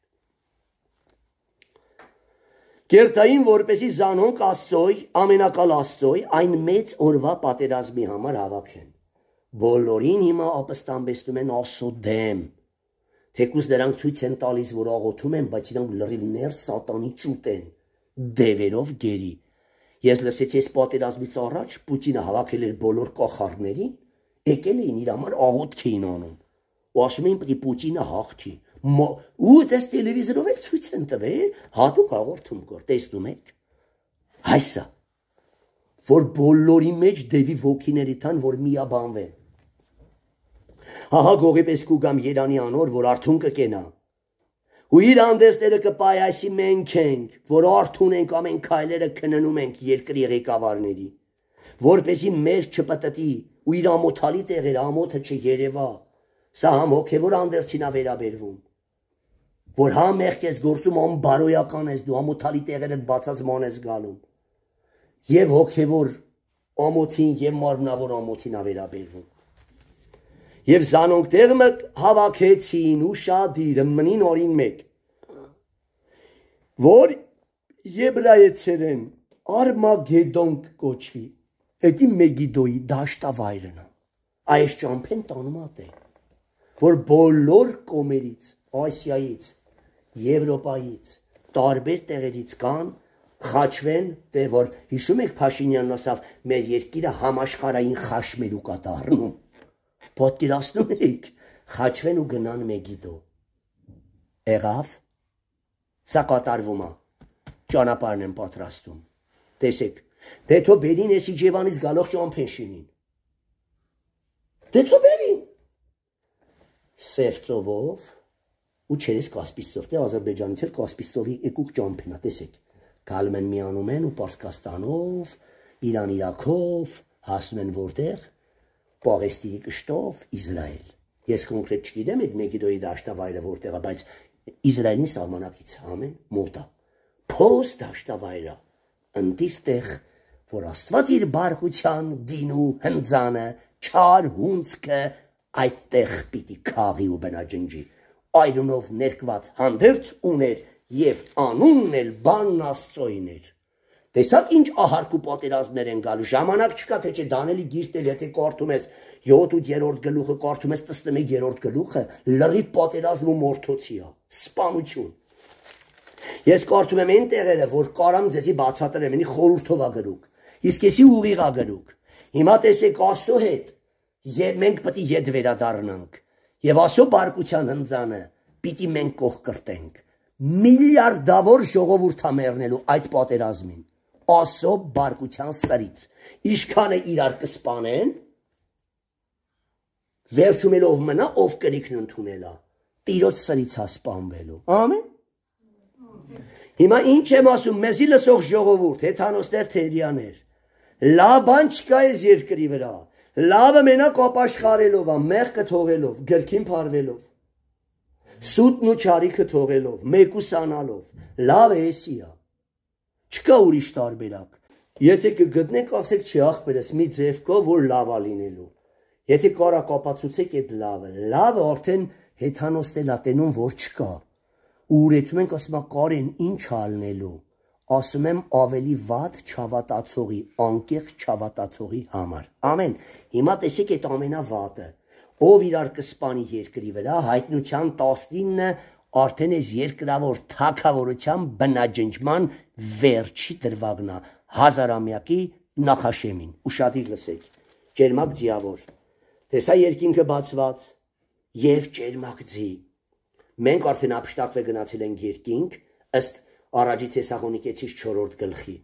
Գերտային որպեսի զանոնք Աստծոյ, ամենակալ Աստծոյ, այն մեծ օրվա պատերազմի համար հավաքեն բոլորին հիմա ապստամբեցնում են աստծո դեմ։ Թեկուզ դրանք ցույց են տալիս, որ աղոթում են, բայց իրանք լրիվներ սատանի ճուտ են, դևերով գերի։ Ես լսեցի այս պատերազմից առաջ Պուտինը հավաքել էր բոլոր կախարներին, եկել էին իր համար աղոթք էին անում։ Ու ասում էին պիտի Պուտինը հաղթի։ Ու դες տելևիզորով էլ ցույց են տվել հատուկ հաղորդում կոր, տեսնում եք։ Այսա որ բոլորի մեջ դեվի ոգիների տան, որ միաբանվեն։ Ահա գողի պես կուգամ Երանի անոր, որ արթուն կկենա։ Ու իր անդերստերը կպայասի մենք ենք, որ արթուն ենք ամեն քայլերը քննում ենք երկրի ղեկավարների, որպեսի մեր չպտտի ու իր ամոթալի տեղերը ամոթը չերևա։ Սա համ հոգևոր անդերցին ա վերաբերվում որ հա մեղք ես գործում անբարոյական ես դու ամոթալի տեղերդ բացած ման ես գալում եւ հոգեվոր ամոթին եւ մարմնավոր ամոթին ա վերաբերվում Եվ զանոնք դեղմը հավաքեցին ու շադիրը մնին օրին մեկ։ Որ եբրայեցերեն արմագեդոնք կոչվի։ Էդի մեգիդոյի դաշտավայրն է։ Այս ճամփեն տանումատ է, որ բոլոր կոմերից, Ասիայից, Եվրոպայից, տարբեր տեղերից կան խաչվեն, դե որ հիշում եք Փաշինյանն ասավ, մեր երկիրը համաշխարային խաշմերու կատարնում։ Պատկերացնում եք, խաչվեն ու գնան Մեգիդո։ Եղավ։ Սա կատարվում է։ Ճանապարհն են պատրաստում։ Տեսեք, դե թո բերին էս Իջևանից գալող ճամփեն շինին։ Դե թո բերին։ Սևծովով ու չերես Կասպիսով, դե Ադրբեջանից էլ Կասպիսովի եկուկ ճամփենա, տեսեք։ Գալում են միանում են ու Պարսկաստանով, Իրան Իրաքով հասնում են որտեղ Պաղեստինի կշտով Իսրայել։ Ես կոնկրետ չգիտեմ այդ Մեգիդոյի դաշտավայրը որտեղ է, բայց Իսրայելի սահմանակից ամեն մոտա։ Փոս դաշտավայրը ընդիր տեղ, որ Աստված իր բարхության գինու հնձանը, չար հունցքը այդտեղ պիտի քաղի ու բնաջնջի։ Այրունով ներկված հանդերձ ուներ եւ անունն էլ բանն Աստծոյին էր։ Տեսակ ինչ ահարկու պատերազմներ են գալու։ Ժամանակ չկա, թե չէ դանելի գիրտել, եթե կարդում ես 7-8-րդ գլուխը, կարդում ես 11-րդ գլուխը, լրիվ պատերազմ ու մորթոցի է, սպանություն։ Ես կարդում եմ այն տեղերը, որ կարամ ձեզի բացատրեմ, ինի խորհուրդով է գրուկ։ Իսկ եսի ուղիղ է գրուկ։ Հիմա տեսեք Աստծո հետ, եւ մենք պետք է յետ վերադառնանք։ Եվ Աստծո բարգության հնձանը պիտի մենք կող կրտենք։ Միլիարդավոր ժողովուրդ է մեռնելու այդ պատերազմին ասո բարկության սրից։ Իշքան է իրար կսպանեն, վերջումելով մնա, ով կրիքն ընդունելա, տիրոց սրից հասպանվելու, ամեն։ Հիմա ինչ եմ ասում, մեզի լսող ժողովուրդ, հետանոստեր թերյաներ, լաբան չկա ես երկրի վրա, լավը մենակ ապաշխարելով, մեղկը թողելով, գրքին պարվելով, սուտն ու չարիքը թողելով, մեկուսանալով, լավ է եսի է, Չկա ուրիշ տարբերակ։ Եթե կգտնենք, ասեք, չի ախպերս մի ձև կա, որ լավա լինելու։ Եթե կարա կապացուցեք այդ լավը, լավը արդեն հեթանոստել ատենում, որ չկա։ Ու ուրեցում ենք ասում կարեն ինչ ալնելու։ Ասում եմ ավելի վատ չավատացողի, անկեղծ չավատացողի համար։ Ամեն։ Հիմա տեսեք այդ ամենավատը ով իրար կսպանի երկրի վրա հայտնության 19 արդեն այս երկրավոր թակավորության բնաջնջման վերջի դրվագն է հազարամյակի նախաշեմին ուշադիր լսեք ճերմակ ձիավոր տեսա երկինքը բացված եւ ճերմակ ձի մենք արդեն ապշտակվե գնացել ենք երկինք ըստ առաջի թեսաղոնիկեցից 4-րդ գլխի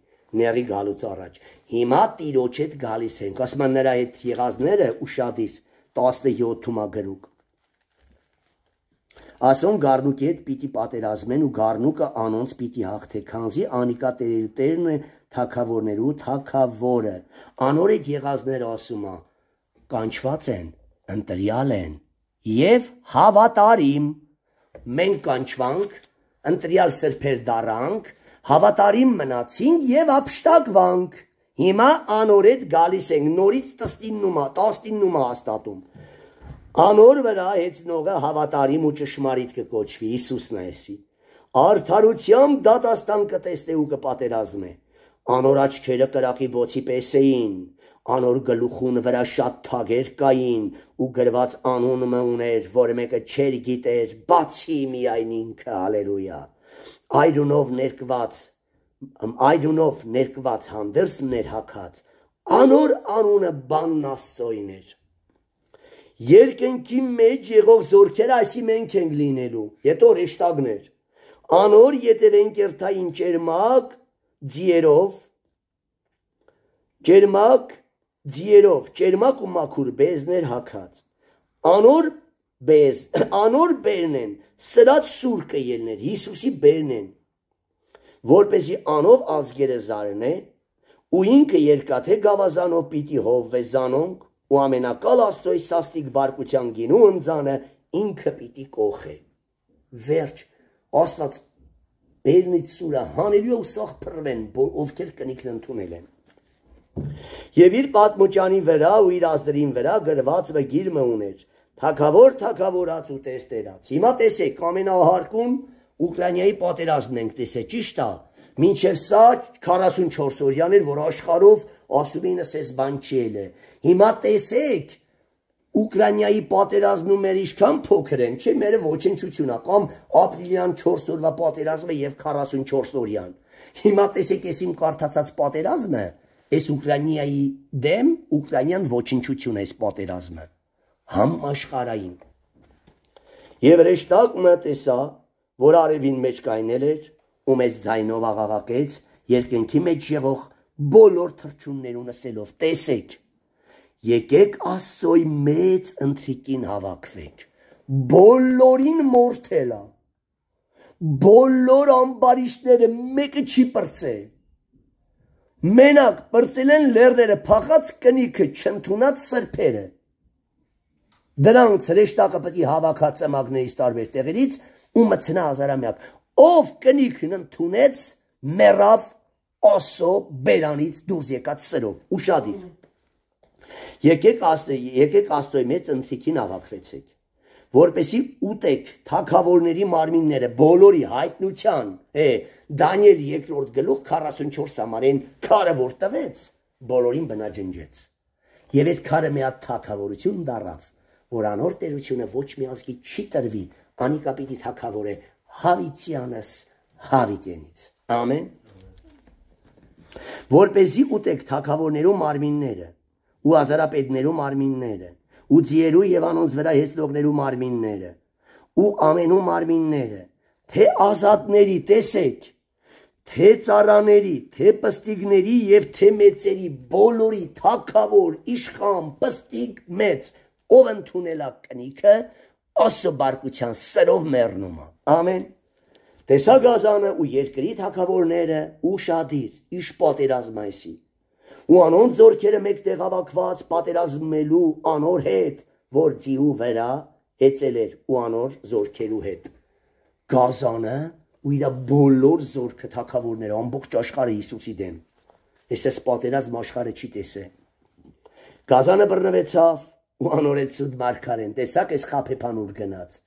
ների գալուց առաջ։ Հիմա տիրոջ հետ գալիս ենք, ասման նրա հետ եղազները ուշադիր 17-ում է գրուկ։ Ասոն Գառնուկի հետ պիտի պատերազմեն ու Գառնուկը անոնց պիտի հաղթե, քանզի Անիկա տերերի տերն է թակավորներու թակավորը։ Անորեջ եղածները ասում է. կանչված են, ընտրյալ են եւ հավատարիմ։ Մենք կանչվանք, ընտրյալ սրբեր դարանք, հավատարիմ մնացինք եւ ապշտակվանք։ Հիմա անորետ գալիս ենք, նորից տստիննումա, տաստիննումա հաստատում։ Անոր վրա հեծնողը հավատարիմ ու ճշմարիտ կկոչվի Հիսուսն է սի։ Արդարությամբ դատաստան կտեսնե ու կպատերազմե։ Անոր աչքերը կրակի բոցի պես էին, անոր գլուխուն վրա շատ թագեր կային ու գրված անունը ուներ, որը մեկը չեր գիտեր, բացի միայն ինքը, հալելույա։ Այրունով ներկված, այրունով ներկված հանդերձներ հակած, անոր անունը բանն աստծոյն էր երկնքի մեջ եղող զորքերը ասի մենք ենք լինելու, հետո հեշտագներ, անոր ետևենք երթային ճերմակ ձիերով, ճերմակ ձիերով, ճերմակ ու մաքուր բեզներ հակած, անոր բեզ, անոր բերն են, սրած սուրկը ելներ, Հիսուսի բերն են, որպեսի անով ազգերը զարն է, ու ինքը երկաթե գավազանով պիտի հովվեզանոնք, ու ամենակալ աստոյ սաստիկ բարկության գինու ընձանը ինքը պիտի կոխե։ Վերջ, աստված բերնից սուրը հանելու ու սախ պրվեն, որ ովքեր կնիքն ընդունել են։ Եվ իր պատմուճանի վրա ու իր ազդրին վրա գրված մը գիրմը ուներ, թակավոր թակավորած ու տերտերած։ Հիմա տեսեք, ամենահարկում Ուկրաինայի պատերազմն ենք տեսե, ճիշտ է։ Մինչև սա 44 օրյան էր, որ աշխարհով ասում էին ասես բան չի էլ է։ Հիմա տեսեք, Ուկրաինայի պատերազմում էր ինչքան փոքր են, չէ՞, մերը ոչնչությունա, կամ ապրիլյան 4 օրվա պատերազմը եւ 44 օրյան։ Հիմա տեսեք, ես իմ կարդացած պատերազմը, այս Ուկրաինայի դեմ Ուկրաինան ոչնչություն է այս պատերազմը։ Համ աշխարհային։ Եվ ռեշտակ մը տեսա, որ արևին մեջ կայնել էր ու մեզ ձայնով աղաղակեց երկնքի մեջ եղող բոլոր թրջուններուն ասելով տեսեք եկեք աստծոյ մեծ ընթրիկին հավաքվեք բոլորին մորթելա բոլոր ամբարիշները մեկը չի բրծե մենակ բրծել են լեռները փախած կնիքը չընդունած սրբերը դրանց հրեշտակը պետք է հավաքա ծմակներից տարբեր տեղերից ու մցնա ազարամյակ ով կնիքն ընդունեց մեռավ Ասո բերանից դուրս եկած սրով ուշադիր։ Եկեք աստե, եկեք աստոյի մեծ ընթիկին ավակվեցեք, որպեսի ուտեք թակավորների մարմինները բոլորի հայտնության, է, Դանիել 2-րդ գլուխ 44 համարեն քարը որ տվեց, բոլորին բնաջնջեց։ Եվ այդ քարը մի հատ թակավորություն դարավ, որ անոր տերությունը ոչ մի ազգի չի տրվի, անիկա պիտի թակավոր է հավիցյանս հավիտենից։ Ամեն որ เป զի ուտեք թակավորներու մարմինները ու ազարապետներու մարմինները ու ձիերու եւ անոնց վրա հեսնողներու մարմինները ու ամենու մարմինները թե ազատների տեսեք թե цаրաների թե պստիգների եւ թե մեծերի բոլորի թակավոր իշխան պստիգ մեծ ով ընդունելա կնիքը ասո բարկության սրով մեռնում ամեն Տեսա գազանը ու երկրի թակավորները ու շադիր իշ պատերազմ այսի։ Ու անոնց զորքերը մեկտեղ հավաքված պատերազմելու անոր հետ, որ ձիու վրա հեծել էր ու անոր զորքերու հետ։ Գազանը ու իր բոլոր զորքը թակավորները ամբողջ աշխարհը Հիսուսի դեմ։ Էս էս պատերազմ աշխարհը չի տեսե։ Գազանը բռնվեցավ ու անորեց Սուդ Մարգարեն։ Տեսակ էս խափեփանուր գնաց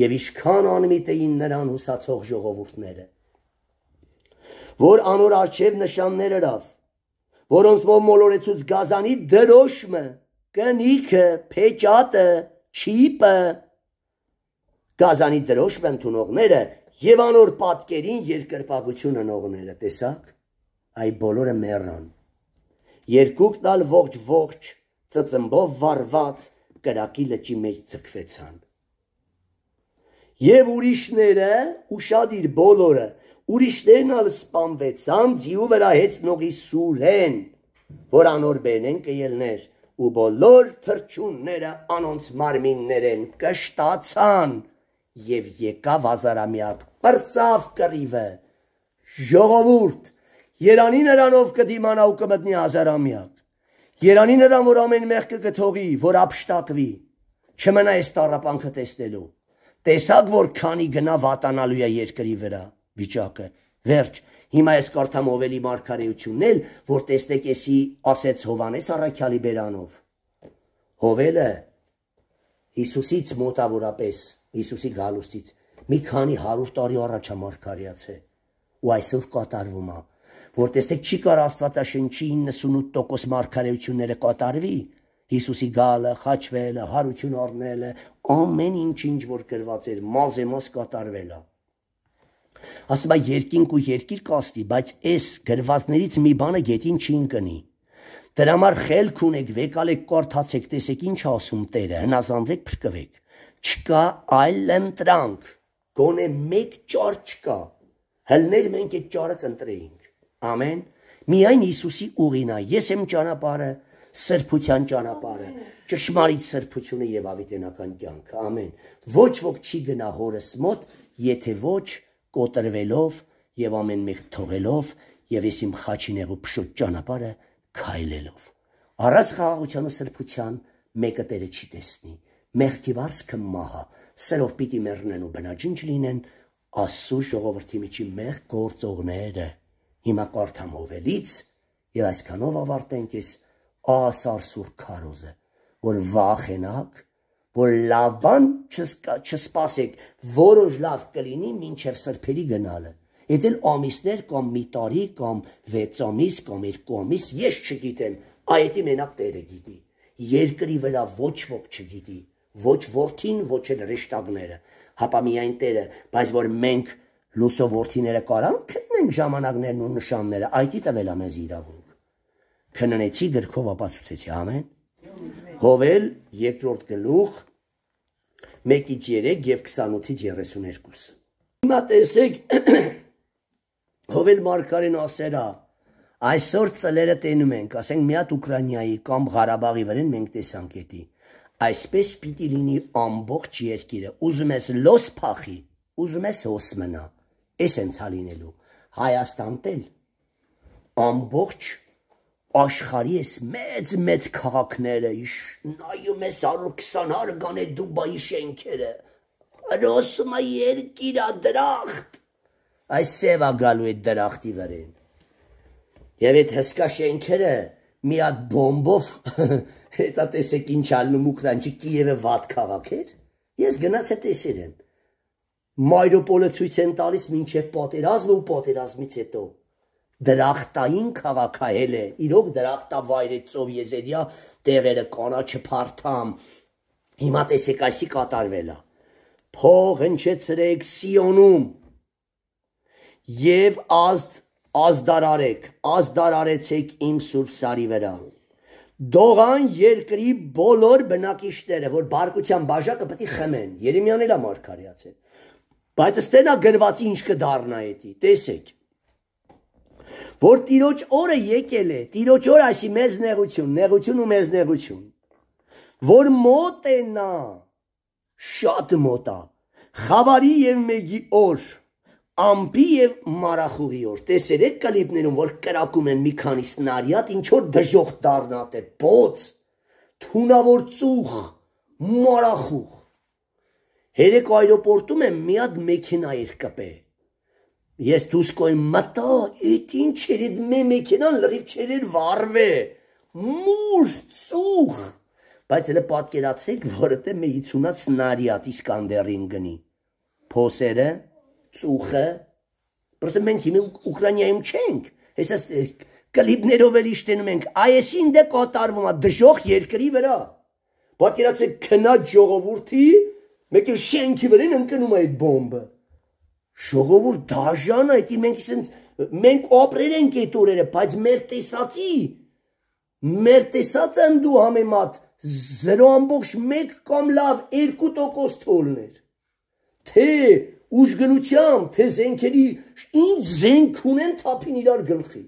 եւ ինչքան անմիտ էին նրան հուսացող ժողովուրդները որ անոր արչև նշաններ հրավ որոնց մոտ մոլորեցուց գազանի դրոշմը կնիքը փեճատը չիպը գազանի դրոշմը ընդունողները եւ անոր պատկերին երկրպագություն ընողները տեսակ այ բոլորը մեռան երկուք տալ ողջ ողջ ծծմբով վարված կրակի լճի մեջ ձգվեցան եւ ուրիշները ուրشادիր բոլորը ուրիշներն ալ սպանվեցան ձիու վրա հեծնողի սուրեն որ անորբեն են կելներ ու բոլոր թրջունները անոնց մարմիններ են կշտացան եւ եկավ ազարամիակ բրծավ կռիվը ժողովուրդ Երանի նրանով կդիմանա ու կմտնի ազարամիակ Երանի նրան որ ամեն մեղքը կթողի որ ապշտակվի չմնա այս տարապանքը տեսնելու տեսա՞ք, որ քանի գնա վատանալու է երկրի վրա վիճակը։ Վերջ, հիմա ես կարդամ Օվելի մարգարեությունն էլ, որ տեսնեք էսի ասեց Հովանես Արաքյալի բերանով։ Հովելը Հիսուսից մոտավորապես, Հիսուսի գալուստից մի քանի 100 տարի առաջ է մարգարեաց է ու այսօր կատարվում է որ տեսեք չի կար աստվածաշնչի 98% մարգարեությունները կատարվի Հիսուսի գալը, խաչվելը, հարություն առնելը, ամեն ինչ ինչ որ գրված էր, մազեմաս կատարվելա։ Ասում է երկինք ու երկիր կաստի, բայց այս գրվածներից մի բանը գետին չի ընկնի։ Դրա համար խելք ունեք, վեկալեք, կարդացեք, տեսեք ինչ ասում Տերը, հնազանդվեք, փրկվեք։ Չկա այլ ընտրանք։ Գոնե մեկ ճար չկա։ Հլներ մենք այդ ճարը կընտրեինք։ Ամեն։ Միայն Հիսուսի ուղին է։ Ես եմ ճանապարհը, սրբության ճանապարհը, ճշմարիտ սրբությունը եւ ավետենական կյանքը։ Ամեն։ Ոչ ոք չի գնա հորս մոտ, եթե ոչ կոտրվելով եւ ամեն մեկ թողելով եւ ես իմ խաչիներու փշոտ ճանապարհը քայլելով։ Առած խաղաղության ու սրբության մեկը Տերը չի տեսնի։ Մեղքի վարսքը մահա, սերով պիտի մեռնեն ու բնաջինջ լինեն Աստծո ժողովրդի միջի մեղ գործողները։ Հիմա կարդամ հովելից եւ այսքանով ավարտենք այս ասարսուր քարոզ է, որ վախենակ, որ լավ բան չսպասեք, որոշ լավ կլինի մինչև սրբերի գնալը։ Եդ էլ ամիսներ կամ մի տարի կամ վեց ամիս կամ երկու ամիս ես չգիտեմ, այդի մենակ տերը գիտի։ Երկրի վրա ոչ ոք չգիտի, ոչ որդին, ոչ էլ ռեշտագները, հապա միայն տերը, բայց որ մենք լուսով որդիները կարան, կնենք ժամանակներն ու նշանները, այդի տվել ամեզ իրավունք քննեցի գրքով ապացուցեցի ամեն հովել երկրորդ գլուխ 1-ից 3 եւ 28-ից 32 հիմա տեսեք հովել մարգարեն ասերա այսօր ծլերը տենում ենք ասենք մի հատ ուկրաինայի կամ Ղարաբաղի վրան մենք տեսանք դա այսպես պիտի լինի ամբողջ երկիրը ուզում ես լոս փախի ուզում ես հոս մնա էս հենց հալինելու հայաստանտել ամբողջ աշխարհի էս մեծ-մեծ քաղաքները, նայում ես 120 հարգան է Դուբայի շենքերը։ Ռոսմա երկիրա դրախտ։ Այս սևա գալու է դրախտի վրեն։ Եվ այդ հսկա շենքերը մի հատ բոմբով հետա տեսեք ինչ ալնում Ուկրաինի Կիևը վատ քաղաք էր։ Ես գնացա տեսել եմ։ Մայրոպոլը ցույց են տալիս ոչ միայն պատերազմը ու պատերազմից հետո դրախտային քաղաքահել է, իրոք դրախտավայրեցով Եզերիա տեղերը կանաչը փարթամ։ Հիմա տեսեք այսի կատարվելա։ Փող հնչեցրեք Սիոնում եւ ազդ ազդարարեք, ազդարարեցեք իմ Սուրբ Սարի վրա։ Դողան երկրի բոլոր բնակիչները, որ բարկության բաժակը պետք է խմեն։ Երեմիաները մարգարեացել։ Բայց ըստ նա գրվածի ինչ կդառնա էդի։ Տեսեք որ Տիրոջ օրը եկել է, Տիրոջ օրը ասի մեզ նեղություն, նեղություն ու մեզ նեղություն, որ մոտ է նա, շատ մոտ է, խավարի եւ մեկի օր, ամբի եւ մարախուղի օր։ Տեսել եք կլիպներում, որ կրակում են մի քանի սնարյատ, ինչ որ դժոխ դառնատ է, բոց, թունավոր ծուխ, մարախուղ։ Հերեկ այրոպորտում է մի հատ մեքենա էր կպել Ես դուս կոյ մտա, իտ ինչ էր իդ մե մեքենան լրիվ չեր էր վարվե։ Մուր ծուխ։ Բայց հələ պատկերացեք, որովհետև մե 50-ած սնարիատ Իսկանդերին գնի։ Փոսերը, ծուխը, որովհետև մենք հիմա Ուկրաինայում չենք։ Հեսա կլիպներով էլ իշտենում ենք, այսին դե կատարվում է դժող երկրի վրա։ Պատկերացեք քնած ժողովրդի մեկ էլ շենքի վրան ընկնում է այդ բոմբը։ Ժողովուրդ դաժան է, դի մենք ասենք մենք ապրել ենք այդ օրերը, բայց մեր տեսածի մեր տեսածը դու համեմատ 0.1 կամ լավ 2% թոլներ։ Թե ուժ գնությամբ, թե զենքերի ինչ զենք ունեն թափին իրար գլխի։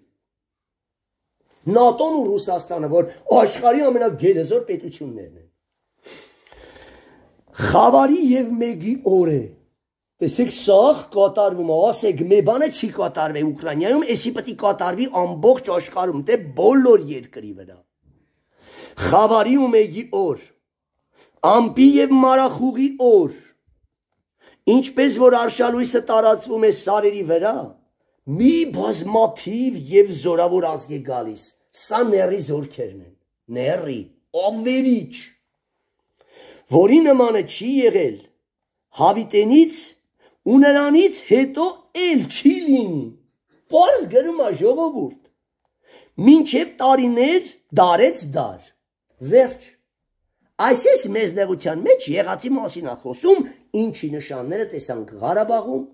ՆԱՏՕ-ն ու Ռուսաստանը, որ աշխարհի ամենագերեզոր պետություններն են։ Խավարի եւ մեգի օր է։ Տեսեք, սա կատարվում է, ասեք, մի բանը չի կատարվել Ուկրաինայում, էսի պետք է կատարվի ամբողջ աշխարհում, թե բոլոր երկրի վրա։ Խավարի ու մեգի օր, ամպի եւ մարախուղի օր։ Ինչպես որ արշալույսը տարածվում է սարերի վրա, մի բազմաթիվ եւ զորավոր ազգ է գալիս։ Սա ների զորքերն են, ների, ավերիչ, որի նմանը չի եղել հավիտենից ու նրանից հետո էլ չի լինի։ Պարզ գրում է ժողովուրդ։ Մինչև տարիներ դարեց դար։ Վերջ։ Այսպես մեզ նեղության մեջ եղածի մասին է խոսում, ինչի նշանները տեսանք Ղարաբաղում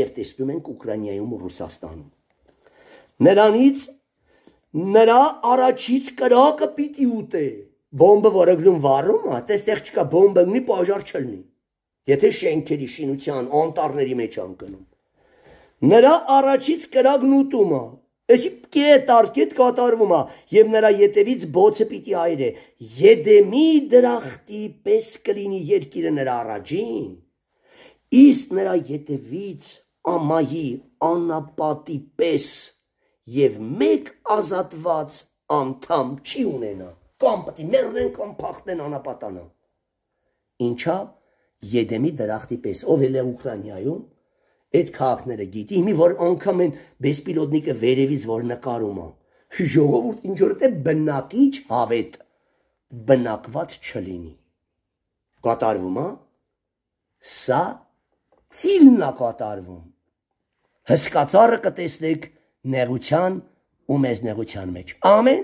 եւ տեսնում ենք Ուկրաինայում ու Ռուսաստանում։ Նրանից նրա առաջից կրակը պիտի ուտե։ Բոմբը որը գնում վառում է, այստեղ չկա բոմբը, մի պожар չլինի։ Եթե շենքերի շինության անտառների մեջ անկնում։ Նրա առաջից կրակն ուտում է, Էսի կետ արկետ կատարվում է եւ նրա յետևից բոցը պիտի այրե։ Եդեմի դրախտի պես կլինի երկիրը նրա առաջին։ Իսկ նրա յետևից ամայի անապատի պես եւ մեկ ազատված անդամ չի ունենա։ Կամ պիտի մեռնեն կամ փախնեն անապատանը։ Ինչա՞ Եդեմի դրախտի պես, ով էլ է Ուկրաինայում, այդ քաղաքները գիտի, հիմի որ անգամ են բեսպիլոտնիկը վերևից որ նկարում է։ Ժողովուրդ ինչ որ դե բնակիչ հավետ բնակված չլինի։ Կատարվում է սա ծիլն է կատարվում։ Հսկածառը կտեսնեք նեղության ու մեզ նեղության մեջ։ Ամեն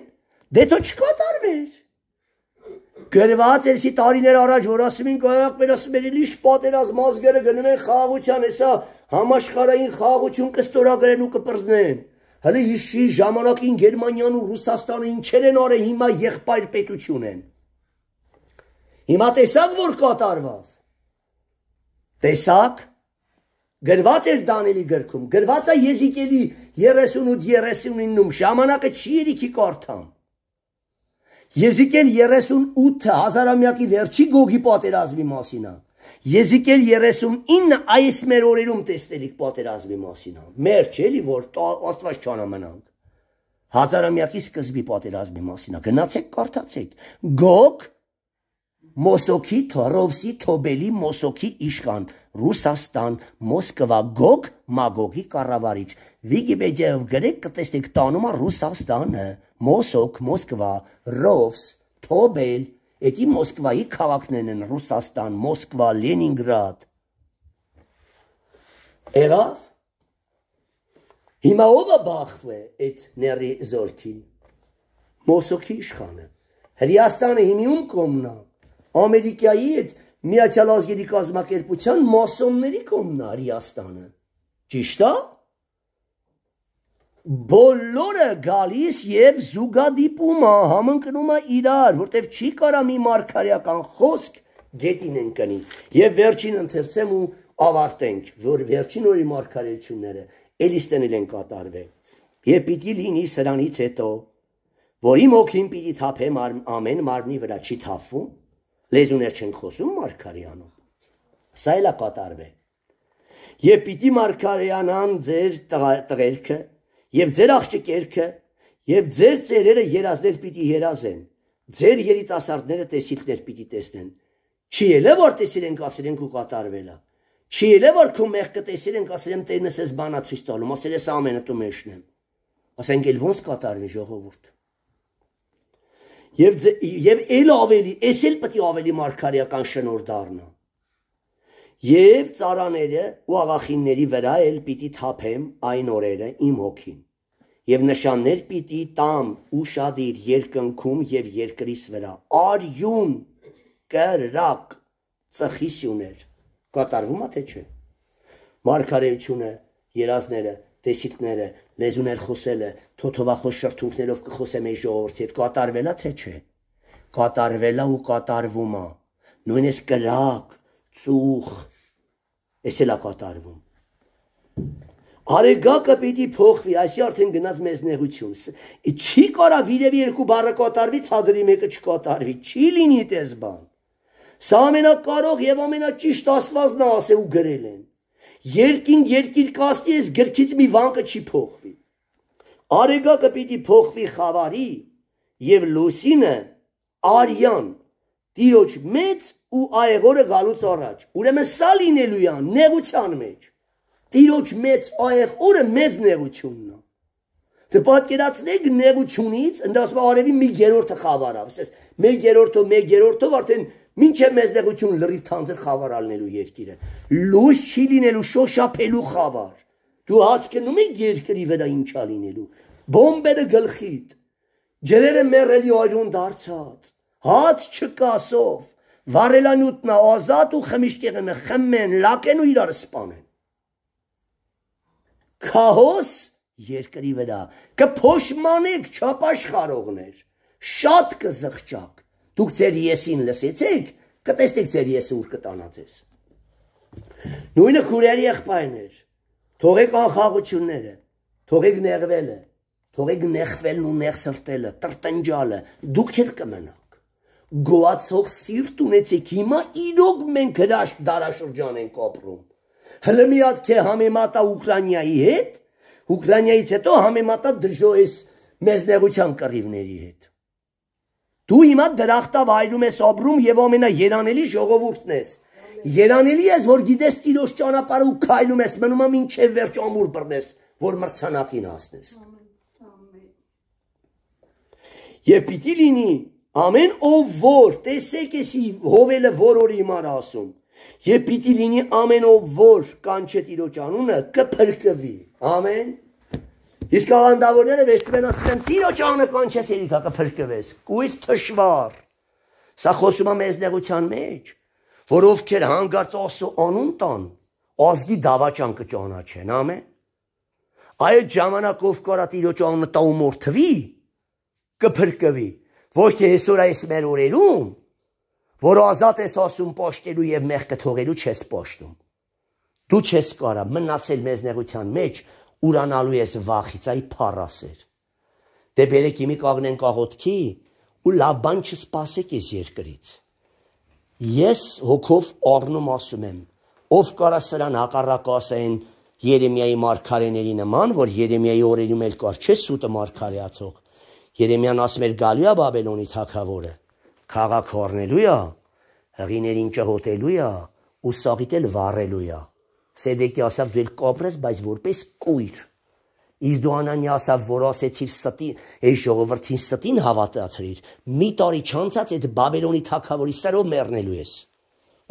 դե թո չկատարվեր գրված էր սի տարիներ առաջ որ ասում են կայակ մեր ասում էր լիշ պատերազմ ազգերը գնում են խաղաղության, հեսա համաշխարային խաղաղություն կստորագրեն ու կպրզնեն։ Հələ հիշի ժամանակին Գերմանիան ու Ռուսաստանը ինչեր են արել, հիմա եղբայր պետություն են։ Հիմա տեսակ որ կատարվավ։ Տեսակ գրված էր Դանիելի գրքում, գրված է Եզիկելի 38-39-ում, ժամանակը չի երիքի կարդամ։ Եզիկել 38 հազարամյակի վերջի Գոգի պատերազմի մասին է։ Եզիկել 39 այս մեր օրերում տեսնելիք պատերազմի մասին է։ Մեր չէլի որ Աստված չանամանանք։ Հազարամյակի սկզբի պատերազմի մասին է։ Գնացեք կարդացեք։ Գոգ Մոսոքի Թորովսի Թոբելի Մոսոքի իշխան Ռուսաստան Մոսկվա Գոգ Մագոգի կառավարիչ Վիկիպեդիայով գրեք կտեսնեք տանումը Ռուսաստանը Մոսոկ, Մոսկվա, Ռովս, Թոբել, էդի Մոսկվայի քաղաքներն են Ռուսաստան, Մոսկվա, Լենինգրադ։ Եղավ Հիմա ով է բախվե այդ ների զորքին։ Մոսոքի իշխանը։ Հրիաստանը հիմիում կոմնա, Ամերիկայի այդ միացյալ ազգերի կազմակերպության մասոնների կոմնա Հրիաստանը։ Ճիշտ է բոլորը գալիս եւ զուգադիպում է, համընկնում է իրար, որտեվ չի կարա մի մարգարեական խոսք գետին ընկնի։ Եվ վերջին ընթերցեմ ու ավարտենք, որ վերջին օրի մարգարեությունները էլի ստենել են կատարվել։ Եվ պիտի լինի սրանից հետո, որ իմ օքին պիտի թափեմ ամեն մարմնի վրա չի թափվում, լեզուներ չեն խոսում մարգարեանում։ Սա էլա կատարվել։ Եվ պիտի մարգարեանան ձեր տղերքը տղ, եւ ձեր աղջիկերքը եւ ձեր ծերերը երազներ պիտի երազեն ձեր երիտասարդները տեսիլներ պիտի տեսնեն չի ելե որ տեսիլ են ասել են ու կատարվելա չի ելե որ քո մեղքը տեսիլ են ասել եմ տերնս էս բանա ցույց տալու ասել էս ամենը դու մեջնեմ ասենք էլ ոնց կատարվի ժողովուրդ Եվ եւ ել ավելի, ես էլ պետք է ավելի մարգարեական շնոր դառնա։ Եվ ծարաները ու աղախինների վրա էլ պիտի թափեմ այն օրերը իմ հոգին։ Եվ նշաններ պիտի տամ ու շադիր երկնքում եւ երկրիս վրա։ Արյուն կրակ ծխիսյուներ։ Կատարվում է թե չէ։ Մարգարեությունը, երազները, տեսիլքները, լեզուներ խոսելը, թոթովախոս շրթունքներով կխոսե մեր ժողովրդի հետ կատարվելա թե չէ։ Կատարվելա ու կատարվում է։ Նույնիսկ կրակ, ծուխ, էսելա կատարվում։ Արեգակը պիտի փոխվի, այսի արդեն գնաց մեզ նեղություն։ Չի կարա վիրևի երկու բառը կատարվի, ցածրի մեկը չկատարվի։ Չի լինի տես բան։ Սա ամենակարող եւ ամենաճիշտ Աստվածն է ասել ու գրել են։ Երկին երկիր կաստի էս գրքից մի վանկը չի փոխվի։ Արեգակը պիտի փոխվի խավարի եւ լուսինը արյան տիրոջ մեծ ու աեղորը գալուց առաջ։ Ուրեմն սա լինելու է նեղության մեջ։ Տիրոջ մեծ այեղ օրը մեծ նեղությունն է։ Դե պատկերացնեք նեղությունից, ընդասմա արևի մի երրորդը խավարավ, ասես, մեր երրորդով, մեր երրորդով արդեն մինչև մեզ նեղություն լրիվ թանձր խավարալնելու երկիրը։ Լույս չի լինելու շոշափելու խավար։ Դու հասկանում ես երկրի վրա ինչա լինելու։ Բոմբերը գլխիդ, ջրերը մեռելի այրուն դարձած, հաց չկա սով, վարելանյութն ազատ ու խմիշկեղը խմեն, լակեն ու իրար սպանեն քահոս երկրի վրա կփոշմանեք չափաշխարողներ շատ կզղճակ դուք ձեր եսին լսեցեք կտեսնեք ձեր եսը ուր կտանա ձեզ նույնը քուրերի եղբայրներ թողեք անխաղությունները թողեք ներվելը թողեք նեղվելն ու նեղ սրտելը տրտնջալը դուք էլ կմնաք գոացող սիրտ ունեցեք հիմա իրոք մենք հրաշք դարաշրջան ենք ապրում Հələ մի հատ քե համեմատա Ուկրաինայի հետ, Ուկրաինայից հետո համեմատա դժո էս մեզ նեղության կռիվների հետ։ Դու հիմա դրախտավայրում ես ապրում եւ ամենաերանելի ժողովուրդն ես։ Երանելի ես, որ գիտես ծիրոջ ճանապարհը ու քայլում ես, մնում է մինչև վերջ ամուր բռնես, որ մրցանակին հասնես։ Եվ պիտի լինի ամեն ով որ տեսեք էսի հովելը որ օրի մար ասում Եվ պիտի լինի ամեն ով որ կանչետ Տիրոջ անունը կփրկվի։ Ամեն։ Իսկ աղանդավորները վեստվեն ասում են Տիրոջ անունը կանչես երիկա կփրկվես։ Կույս թշվար։ Սա խոսում է մեզ նեղության մեջ, որ ովքեր հանգարց Աստծո անուն տան, ազգի դավաճան կճանաչեն, ամեն։ Այդ ժամանակով կարա Տիրոջ անունը տա ու մորթվի, կփրկվի։ Ոչ թե այսօր այս մեր օրերում, որ ազատ ես ասում ողջելու եւ մեղքը թողելու չես ողջում։ Դու չես կարա մնասել մեզ նեղության մեջ, ուրանալու ես վախից, այ փառասեր։ Դե բերեք իմի կաղնեն կաղոտքի ու լավ բան չսպասեք ես երկրից։ Ես հոգով առնում ասում եմ, ով կարա սրան հակառակ ասեն Երեմիայի մարգարեների նման, որ Երեմիայի օրերում էլ կար չէ սուտը մարգարեացող։ Երեմիան ասում էր գալու է Բաբելոնի թագավորը Խաղակ խորնելու է, հղիներին ճղոտելու է ու սաղիտել վառելու է։ Սեդեկի ասավ դու ել կոպրես, բայց որպես կույր։ Իսկ Դոհանյանի ասավ, որ ասեցիր ստի, այս ժողովրդին ստին հավատացրիր։ Մի տարի չանցած այդ Բաբելոնի թագավորի սրով մեռնելու ես։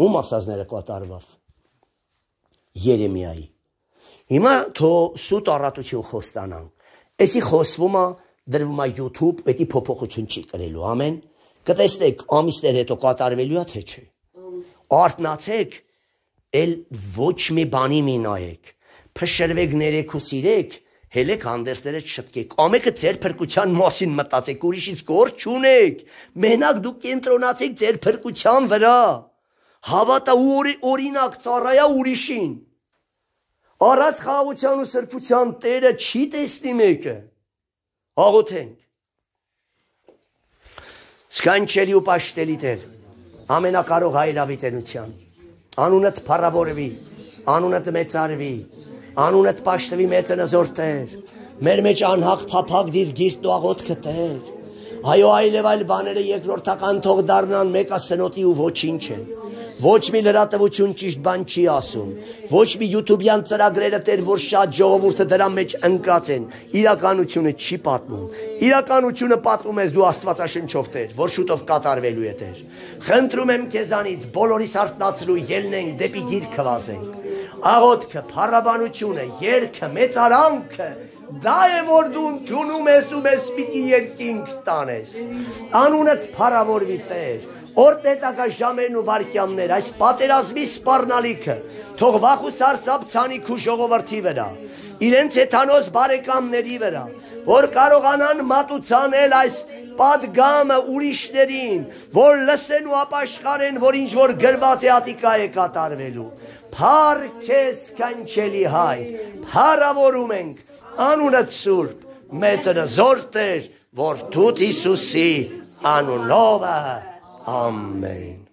Ում ասածները կատարվավ։ Երեմիայի։ Հիմա թո սուտ առատություն խոստանանք։ Էսի խոսվում է դրվում է YouTube, դա փոփոխություն չի կրելու։ Ամեն Կտեսնեք ամիսներ հետո կատարվելու է թե չէ։ Արտնացեք, ել ոչ մի բանի մի նայեք։ Փշրվեք ներեք ու սիրեք, հելեք հանդերձները չշտկեք։ Ամեկը ձեր փրկության մասին մտածեք, ուրիշից գործ չունեք։ Մենակ դուք կենտրոնացեք ձեր փրկության վրա։ Հավատա ու օրինակ ծառայա ուրիշին։ Առած խաղաղության ու սրբության Տերը չի տեսնի մեկը։ Աղոթենք։ Սքանչելի ու պաշտելի Տեր, ամենակարող հայրավի տենության, անունդ փառավորվի, անունդ մեծարվի, անունդ պաշտվի մեծնը զոր Տեր, մեր մեջ անհակ փափակ դիր գիրտ ու աղոթքը Տեր, Այո, այլև այլ բաները երկրորդական թող դառնան մեկը սնոտի ու ոչինչ է։ Ոչ մի լրատվություն ճիշտ բան չի ասում։ Ոչ մի YouTube-յան ծրագրերը դեր որ շատ ժողովուրդը դրա մեջ ընկած են, իրականությունը չի պատմում։ Իրականությունը պատմում ես դու Աստվածաշնչով Տեր, որ շուտով կատարվելու է Տեր։ Խնդրում եմ քեզանից բոլորիս արտնացրու ելնենք դեպի գիրքը վազենք։ Աղոթքը, փառաբանությունը, երգը, մեծարանքը, Դա է որ դու ընդունում ես ու մեզ պիտի երկինք տանես։ Անունդ փառավորվի Տեր։ Օր տետակա ժամերն ու վարքյաններ, այս պատերազմի սպառնալիքը, թող վախ ու սարսափ ցանի քու ժողովրդի վրա, իրենց եթանոս բարեկամների վրա, որ կարողանան մատուցանել այս падգամը ուրիշներին, որ լսեն ու ապաշխարեն, որ ինչ որ գրված է Ատիկա է կատարվելու։ Փառք քեզ, կանչելի հայր, փառավորում ենք անունդ սուրբ, մեծն զորտ էր, որ դու Հիսուսի անունով ամեն